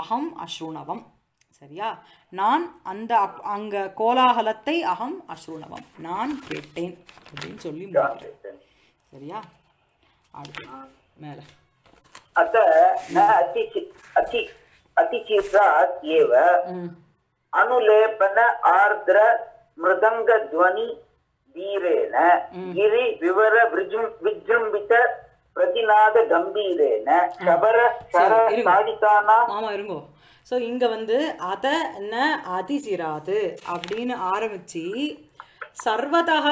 Speaker 1: அகம் அஸ்ருணவம் சரியா நான் அந்த அப் அங்கே கோலாகலத்தை அகம் அஸ்ருணவம் நான் கேட்டேன் அப்படின்னு சொல்லி சரியா அடுத்து மேலே
Speaker 2: அத்த அத்தி அத்தி ஏவ ಅನುಲೇಪನ ಆರ್ದ್ರ ಮೃದಂಗ ಧ್ವನಿ ಧೀರೇನ ಗಿರಿ ವಿವರ ವಿಜೃಂಭಿತ பிரதிநாத கம்பீரேன சபர சர சாதித்தானா ஆமா இருங்கோ ஸோ
Speaker 1: இங்கே வந்து அத என்ன அதிசிராது அப்படின்னு ஆரம்பிச்சு சர்வதக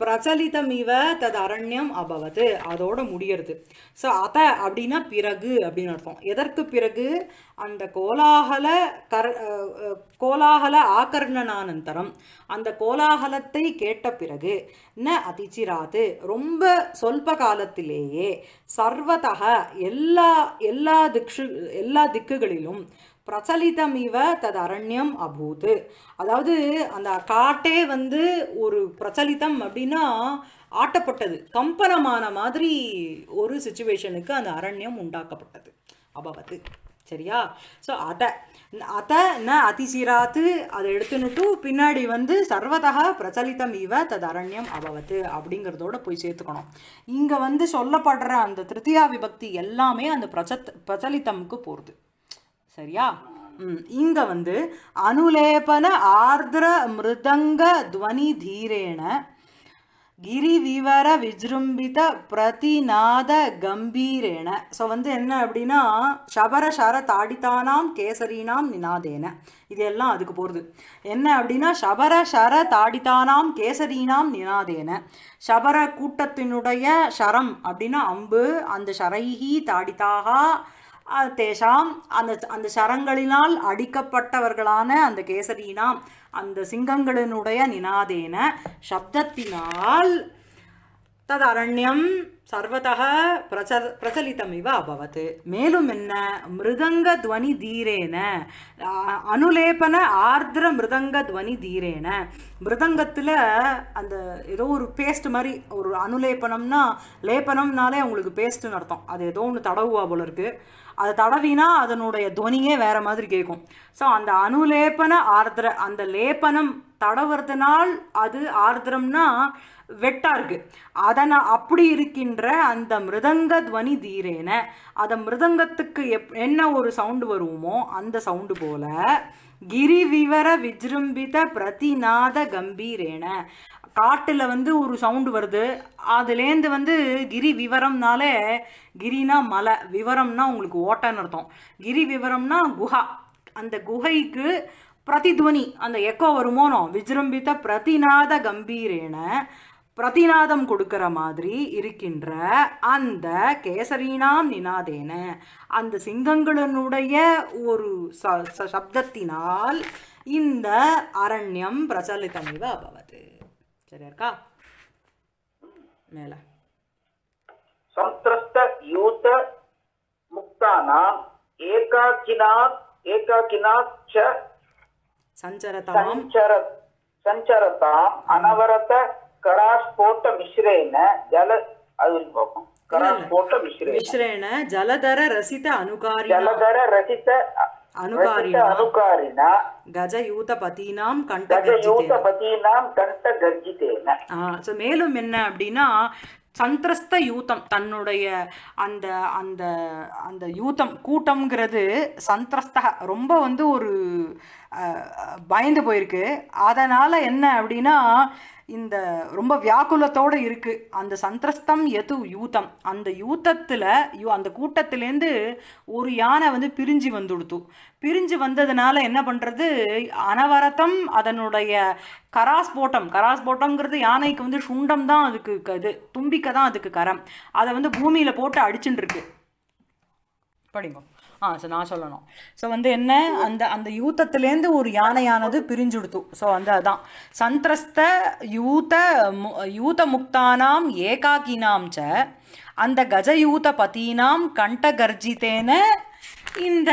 Speaker 1: பிரச்சலிதமிவ தது அரண்யம் அபவது அதோட முடியறது ஸோ அத அப்படின்னா பிறகு அப்படின்னு அர்த்தம் எதற்கு பிறகு அந்த கோலாகல கர் கோலாகல ஆகர்ணனானந்தரம் அந்த கோலாகலத்தை கேட்ட பிறகு ந அதிச்சிராது ரொம்ப சொல்ப காலத்திலேயே சர்வதக எல்லா எல்லா திக்ஷு எல்லா திக்குகளிலும் இவ தது அரண்யம் அபூத்து அதாவது அந்த காட்டே வந்து ஒரு பிரச்சலிதம் அப்படின்னா ஆட்டப்பட்டது கம்பனமான மாதிரி ஒரு சுச்சுவேஷனுக்கு அந்த அரண்யம் உண்டாக்கப்பட்டது அபவத்து சரியா ஸோ அதை அதை ந அதிசீராத்து அதை எடுத்துன்னுட்டு பின்னாடி வந்து சர்வதக பிரச்சலிதம் இவ தது அரண்யம் அபவத்து அப்படிங்கிறதோட போய் சேர்த்துக்கணும் இங்கே வந்து சொல்லப்படுற அந்த திருத்தியா விபக்தி எல்லாமே அந்த பிரச்சத் பிரச்சலித்தமுக்கு போகிறது சரியா இங்க வந்து அனுலேபன ஆர்திர மிருதங்க துவனி தீரேன கிரிவிவர விஜృంభిత பிரதிநாத கம்பீரேன ஸோ வந்து என்ன அப்படின்னா சபரஷர தாடித்தானாம் கேசரினாம் நினாதேன இது எல்லாம் அதுக்கு போகிறது என்ன அப்படின்னா சபர ஷர தாடித்தானாம் கேசரீனாம் நினாதேன சபர கூட்டத்தினுடைய ஷரம் அப்படின்னா அம்பு அந்த ஷரைஹி தாடித்தாகா தேஷாம் அந்த அந்த சரங்களினால் அடிக்கப்பட்டவர்களான அந்த கேசரினாம் அந்த சிங்கங்களினுடைய நினாதேன சப்தத்தினால் தது அரண்யம் சர்வதக பிரச்ச இவ அபவத் மேலும் என்ன மிருதங்க துவனி தீரேன அனுலேபன ஆர்திர மிருதங்க துவனி தீரேன மிருதங்கத்தில் அந்த ஏதோ ஒரு பேஸ்ட் மாதிரி ஒரு அனுலேபனம்னா லேபனம்னாலே அவங்களுக்கு பேஸ்ட்டுன்னு அர்த்தம் அது ஏதோ ஒன்று தடவுவா போல இருக்குது அதை தடவினா அதனுடைய துவனியே வேறு மாதிரி கேட்கும் ஸோ அந்த அணுலேபன ஆர்திர அந்த லேபனம் தடவுறதுனால் அது ஆர்திரம்னா வெட்டா இருக்கு அதனை அப்படி இருக்கின்ற அந்த மிருதங்க துவனி தீரேன அதை மிருதங்கத்துக்கு எப் என்ன ஒரு சவுண்டு வருமோ அந்த சவுண்டு போல கிரிவிவர விஜிரும்பித பிரதிநாத கம்பீரேன காட்டில் வந்து ஒரு சவுண்டு வருது அதுலேருந்து வந்து கிரி விவரம்னால கிரினா மலை விவரம்னா உங்களுக்கு ஓட்டன்னு அர்த்தம் கிரி விவரம்னா குஹா அந்த குகைக்கு பிரதித்வனி அந்த எக்கோ வருமோனோ விஜிரம்பித்த பிரதிநாத கம்பீரேன பிரதிநாதம் கொடுக்கிற மாதிரி இருக்கின்ற அந்த கேசரீனாம் நினாதேன அந்த சிங்கங்களினுடைய ஒரு ச சப்தத்தினால் இந்த அரண்யம் பிரச்சலிதமிவ அபவது சரியா மேல
Speaker 2: சந்திரஸ்த யூத முக்தானாம் ஏகாக்கினாத் ஏகாக்கினாத் ச
Speaker 1: சஞ்சரதாம்
Speaker 2: சஞ்சரதாம் அனவரத கராஸ்போட்ட மிஸ்ரேன ஜல அது கராஸ்போட்ட மிஸ்ரேன
Speaker 1: மிஸ்ரேன ஜலதர ரசித அனுகாரி ஜலதர ரசித ಅನುಕಾರಿಣ
Speaker 2: கஜயூதபதீனாம்
Speaker 1: கண்டகஜிதேன
Speaker 2: கண்டகர்ஜிதேன
Speaker 1: ஸோ மேலும் என்ன அப்படின்னா சந்திரஸ்த யூத்தம் தன்னுடைய அந்த அந்த அந்த யூத்தம் கூட்டம்ங்கிறது சந்திரஸ்தக ரொம்ப வந்து ஒரு பயந்து போயிருக்கு அதனால என்ன அப்படின்னா இந்த ரொம்ப வியாக்குலத்தோடு இருக்குது அந்த சந்திரஸ்தம் எது யூத்தம் அந்த யூத்தத்தில் யூ அந்த கூட்டத்திலேருந்து ஒரு யானை வந்து பிரிஞ்சு வந்துடுத்து பிரிஞ்சு வந்ததுனால என்ன பண்ணுறது அனவரத்தம் அதனுடைய கராஸ் போட்டம் கராஸ் போட்டம்ங்கிறது யானைக்கு வந்து சுண்டம் தான் அதுக்கு இது தும்பிக்கை தான் அதுக்கு கரம் அதை வந்து பூமியில் போட்டு அடிச்சுட்டுருக்கு படிங்க ஆ ஸோ நான் சொல்லணும் ஸோ வந்து என்ன அந்த அந்த யூத்தத்துலேருந்து ஒரு யானையானது கொடுத்து ஸோ வந்து அதான் சந்திரஸ்த யூத யூத முக்தானாம் ஏகாக்கினாம் ச அந்த கஜயூத பதீனாம் கண்டகர்ஜித்தேன இந்த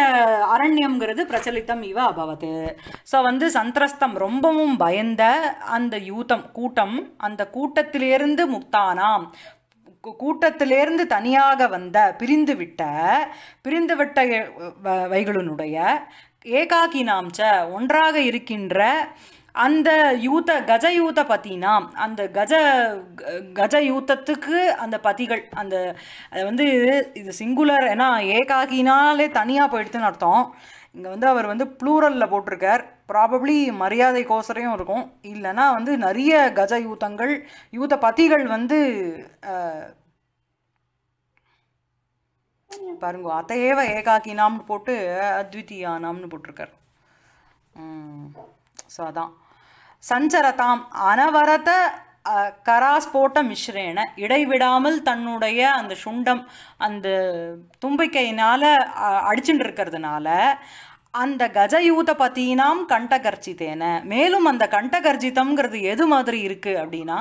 Speaker 1: அரண்யம்ங்கிறது பிரச்சலித்தம் இவ அபவது ஸோ வந்து சந்திரஸ்தம் ரொம்பவும் பயந்த அந்த யூத்தம் கூட்டம் அந்த கூட்டத்திலேருந்து முக்தானாம் கூட்டத்திலேருந்து தனியாக வந்த பிரிந்து விட்ட பிரிந்துவிட்ட வைகளுனுடைய ஏகாக்கி நாம்ச்ச ஒன்றாக இருக்கின்ற அந்த யூத கஜ யூத்த பத்தினாம் அந்த கஜ கஜ யூத்தத்துக்கு அந்த பதிகள் அந்த அதை வந்து இது சிங்குலர் ஏன்னா ஏகாகினாலே தனியாக போயிடுதுன்னு அர்த்தம் இங்கே வந்து அவர் வந்து ப்ளூரலில் போட்டிருக்கார் ப்ராபப்ளி கோசரையும் இருக்கும் இல்லைன்னா வந்து நிறைய கஜ யூத்தங்கள் யூத பதிகள் வந்து பாருங்க அத்தையேவ நாம்னு போட்டு நாம்னு போட்டிருக்கார் ஸோ அதான் சஞ்சரதாம் அனவரத கராஸ்போட்ட மிஸ்ரேன இடைவிடாமல் தன்னுடைய அந்த சுண்டம் அந்த தும்பிக்கையினால் அடிச்சுட்டு இருக்கிறதுனால அந்த பத்தினாம் கண்டகர்ஜித்தேன மேலும் அந்த கண்டகர்ஜிதம்ங்கிறது எது மாதிரி இருக்குது அப்படின்னா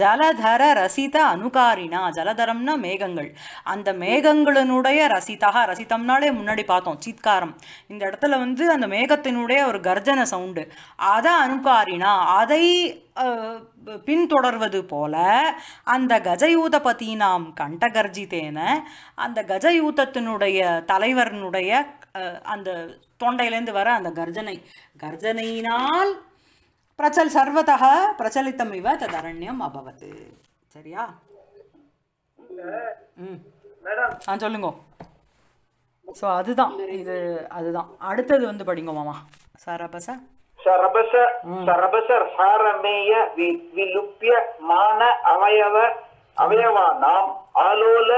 Speaker 1: ஜலதர ரசித அனுகாரினா ஜலதரம்னா மேகங்கள் அந்த மேகங்களினுடைய ரசிதாக ரசிதம்னாலே முன்னாடி பார்த்தோம் சீத்காரம் இந்த இடத்துல வந்து அந்த மேகத்தினுடைய ஒரு கர்ஜன சவுண்டு அதை அனுகாரினா அதை பின்தொடர்வது போல அந்த கஜயூதபதி நாம் கண்டகர்ஜிதேன அந்த கஜயூதத்தினுடைய தலைவரனுடைய அந்த தொண்டையிலேருந்து வர அந்த கர்ஜனை கர்ஜனையினால் பிரச்சல் சர்வதக பிரச்சலித்தம் இவ ததரண்யம் அபவது சரியா ஆ சொல்லுங்க ஸோ அதுதான் இது அதுதான் அடுத்தது வந்து படிங்க மாமா சரபச
Speaker 2: சரபச சரபச சாரமேய விலுப்பிய மான அவயவ அவயவானாம் ஆலோல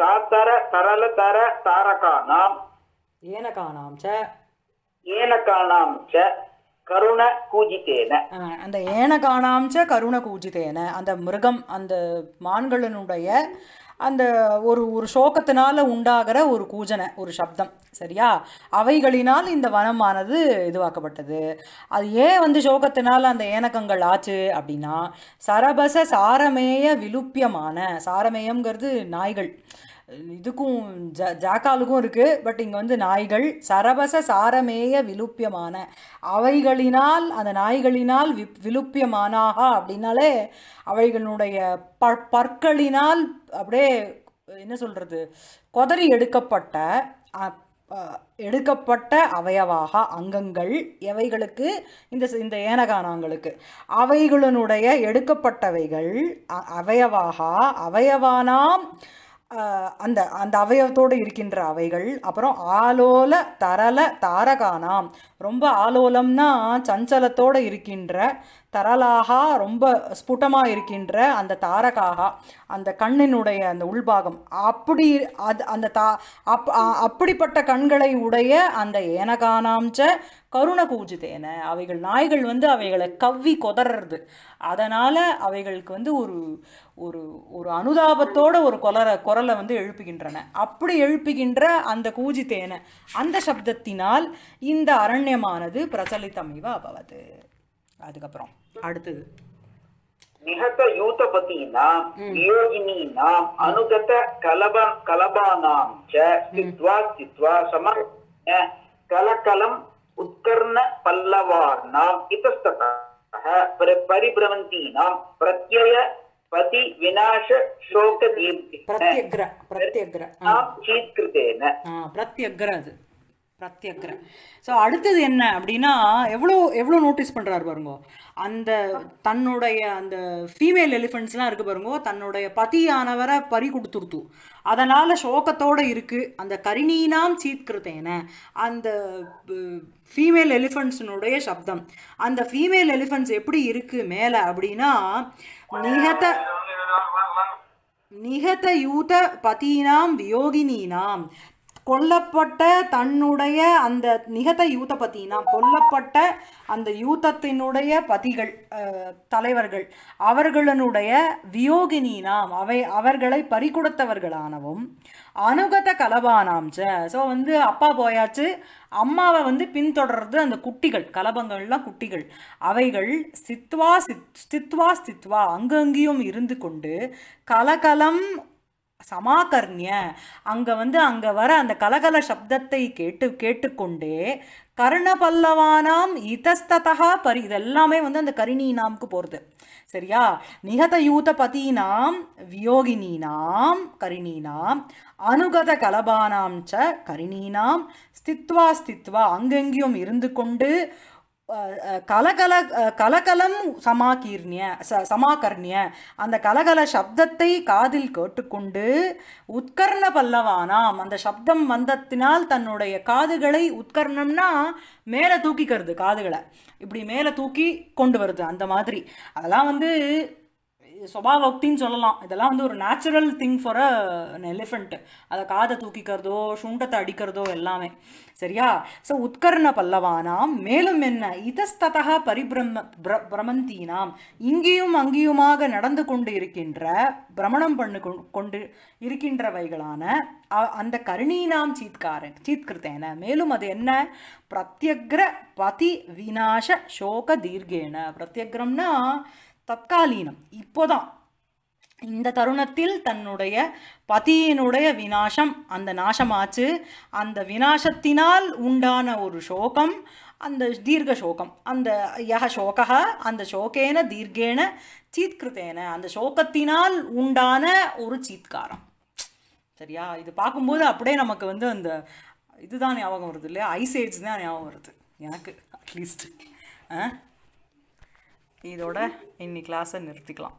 Speaker 2: காத்தர தரல தர தாரகானாம் ஏனகானாம் ச ஏனக்கானாம் ச கருண கூஜித்தேன
Speaker 1: அந்த ஏனக்கானாம்ச்ச கருண கூஜிதேன அந்த மிருகம் அந்த மான்களினுடைய அந்த ஒரு ஒரு சோகத்தினால உண்டாகிற ஒரு கூஜனை ஒரு சப்தம் சரியா அவைகளினால் இந்த வனமானது இதுவாக்கப்பட்டது அது ஏன் வந்து சோகத்தினால் அந்த ஏனக்கங்கள் ஆச்சு அப்படின்னா சரபச சாரமேய விலுப்பியமான சாரமேயங்கிறது நாய்கள் இதுக்கும் ஜ ஜாக்காலுக்கும் இருக்குது பட் இங்கே வந்து நாய்கள் சரவச சாரமேய விலுப்பியமான அவைகளினால் அந்த நாய்களினால் வி விலுப்பியமானாகா அப்படின்னாலே அவைகளுடைய ப பற்களினால் அப்படியே என்ன சொல்கிறது கொதறி எடுக்கப்பட்ட எடுக்கப்பட்ட அவயவாக அங்கங்கள் எவைகளுக்கு இந்த இந்த ஏனகானாங்களுக்கு அவைகளினுடைய எடுக்கப்பட்டவைகள் அவயவாக அவயவானாம் அந்த அந்த அவயவத்தோடு இருக்கின்ற அவைகள் அப்புறம் ஆலோல தரல தாரகானாம் ரொம்ப ஆலோலம்னா சஞ்சலத்தோடு இருக்கின்ற தரலாகா ரொம்ப ஸ்புட்டமாக இருக்கின்ற அந்த தாரகாகா அந்த கண்ணினுடைய அந்த உள்பாகம் அப்படி அது அந்த தா அப் அப்படிப்பட்ட கண்களை உடைய அந்த ஏனகானாம்ச்ச கருண கூஜிதேன அவைகள் நாய்கள் வந்து அவைகளை கவ்வி கொதறது அதனால் அவைகளுக்கு வந்து ஒரு ஒரு ஒரு அனுதாபத்தோட ஒரு கொலரை குரலை வந்து எழுப்புகின்றன அப்படி எழுப்புகின்ற அந்த கூஜித்தேன அந்த சப்தத்தினால் இந்த அரண்யமானது பிரச்சலித்தமைவ அபவது அதுக்கப்புறம் அடுத்தது
Speaker 2: மிகத்த யூதபதீனாம் வியோகினீனாம் அனுகத கலப கலபானாம் ச ஸ்தித்வா ஸ்தித்வா கலகலம் உத்கர்ண பல்லவார்ணாம் இத்தஸ்ததः பரிபிரவந்தீனாம் பிரத்யய பதி விநாச சோக தீப்தி பிரத்யக்ர பிரத்யக்ர சீத்கிருதேன பிரத்யக்ர
Speaker 1: அது பிரத்யக்ர ஸோ அடுத்தது என்ன அப்படின்னா எவ்வளோ எவ்வளோ நோட்டீஸ் பண்ணுறாரு பாருங்க அந்த தன்னுடைய அந்த ஃபீமேல் எலிஃபென்ட்ஸ்லாம் இருக்குது பாருங்க தன்னுடைய பதியானவரை பறி கொடுத்துருத்து அதனால் சோகத்தோடு இருக்குது அந்த கரிணீனாம் சீத்கிருத்தேன அந்த ஃபீமேல் எலிஃபென்ட்ஸினுடைய சப்தம் அந்த ஃபீமேல் எலிஃபெண்ட்ஸ் எப்படி இருக்குது மேலே அப்படின்னா நிகத்த நிகத யூத பதீனாம் வியோகினீனாம் கொல்லப்பட்ட தன்னுடைய அந்த நிகத யூத்த பத்தினா கொல்லப்பட்ட அந்த யூத்தத்தினுடைய பதிகள் தலைவர்கள் அவர்களுடைய வியோகினாம் அவை அவர்களை பறிகொடுத்தவர்களானவும் அனுகத கலபானாம் ஸோ வந்து அப்பா போயாச்சு அம்மாவை வந்து பின்தொடர்றது அந்த குட்டிகள் கலபங்கள்லாம் குட்டிகள் அவைகள் சித்வா சித் சித்வா சித்வா அங்கங்கேயும் இருந்து கொண்டு கலகலம் சமாகர்ணிய அங்கே வந்து அங்கே வர அந்த கலகல சப்தத்தை கேட்டு கேட்டுக்கொண்டே கர்ண பல்லவானாம் இதஸ்ததா பரி இதெல்லாமே வந்து அந்த கரிணீனாம்க்கு போகிறது சரியா நிகதயூத பதீனாம் வியோகினீனாம் கரிணீனாம் அனுகத கலபானாம் ச கரிணீனாம் ஸ்தித்வா ஸ்தித்வா அங்கெங்கேயும் இருந்து கொண்டு கலகல கலகலம் சமாகீர்ணிய ச சமாகர்ணிய அந்த கலகல சப்தத்தை காதில் கேட்டுக்கொண்டு உத்கர்ண பல்லவானாம் அந்த சப்தம் வந்தத்தினால் தன்னுடைய காதுகளை உத்கர்ணம்னா மேலே தூக்கிக்கிறது காதுகளை இப்படி மேலே தூக்கி கொண்டு வருது அந்த மாதிரி அதெல்லாம் வந்து இது சொல்லலாம் இதெல்லாம் வந்து ஒரு natural thing for a elephant அதை காதை தூக்கிக்கிறதோ சுண்டத்தை அடிக்கிறதோ எல்லாமே சரியா ஸோ உத்கர்ண பல்லவானாம் மேலும் என்ன இதஸ்ததா பரிபிரம பிரமந்தீனாம் இங்கேயும் அங்கேயுமாக நடந்து கொண்டு இருக்கின்ற பிரமணம் பண்ணு கொண்டு இருக்கின்றவைகளான அந்த கருணீனாம் சீத்காரன் சீத்கிருத்தேன மேலும் அது என்ன பிரத்யக்ர பதி விநாச சோக தீர்கேன பிரத்யக்ரம்னா தற்காலீனம் இப்போதான் இந்த தருணத்தில் தன்னுடைய பதியினுடைய வினாசம் அந்த நாசமாச்சு அந்த வினாசத்தினால் உண்டான ஒரு சோகம் அந்த தீர்க்க சோகம் அந்த யக சோகா அந்த சோகேன தீர்கேன சீத்கிருத்தேன அந்த சோகத்தினால் உண்டான ஒரு சீத்காரம் சரியா இது பார்க்கும்போது அப்படியே நமக்கு வந்து அந்த இதுதான் ஞாபகம் வருது இல்லையா ஐசேஜ் தான் ஞாபகம் வருது எனக்கு அட்லீஸ்ட் ஆ இதோட இன்னி கிளாஸை நிறுத்திக்கலாம்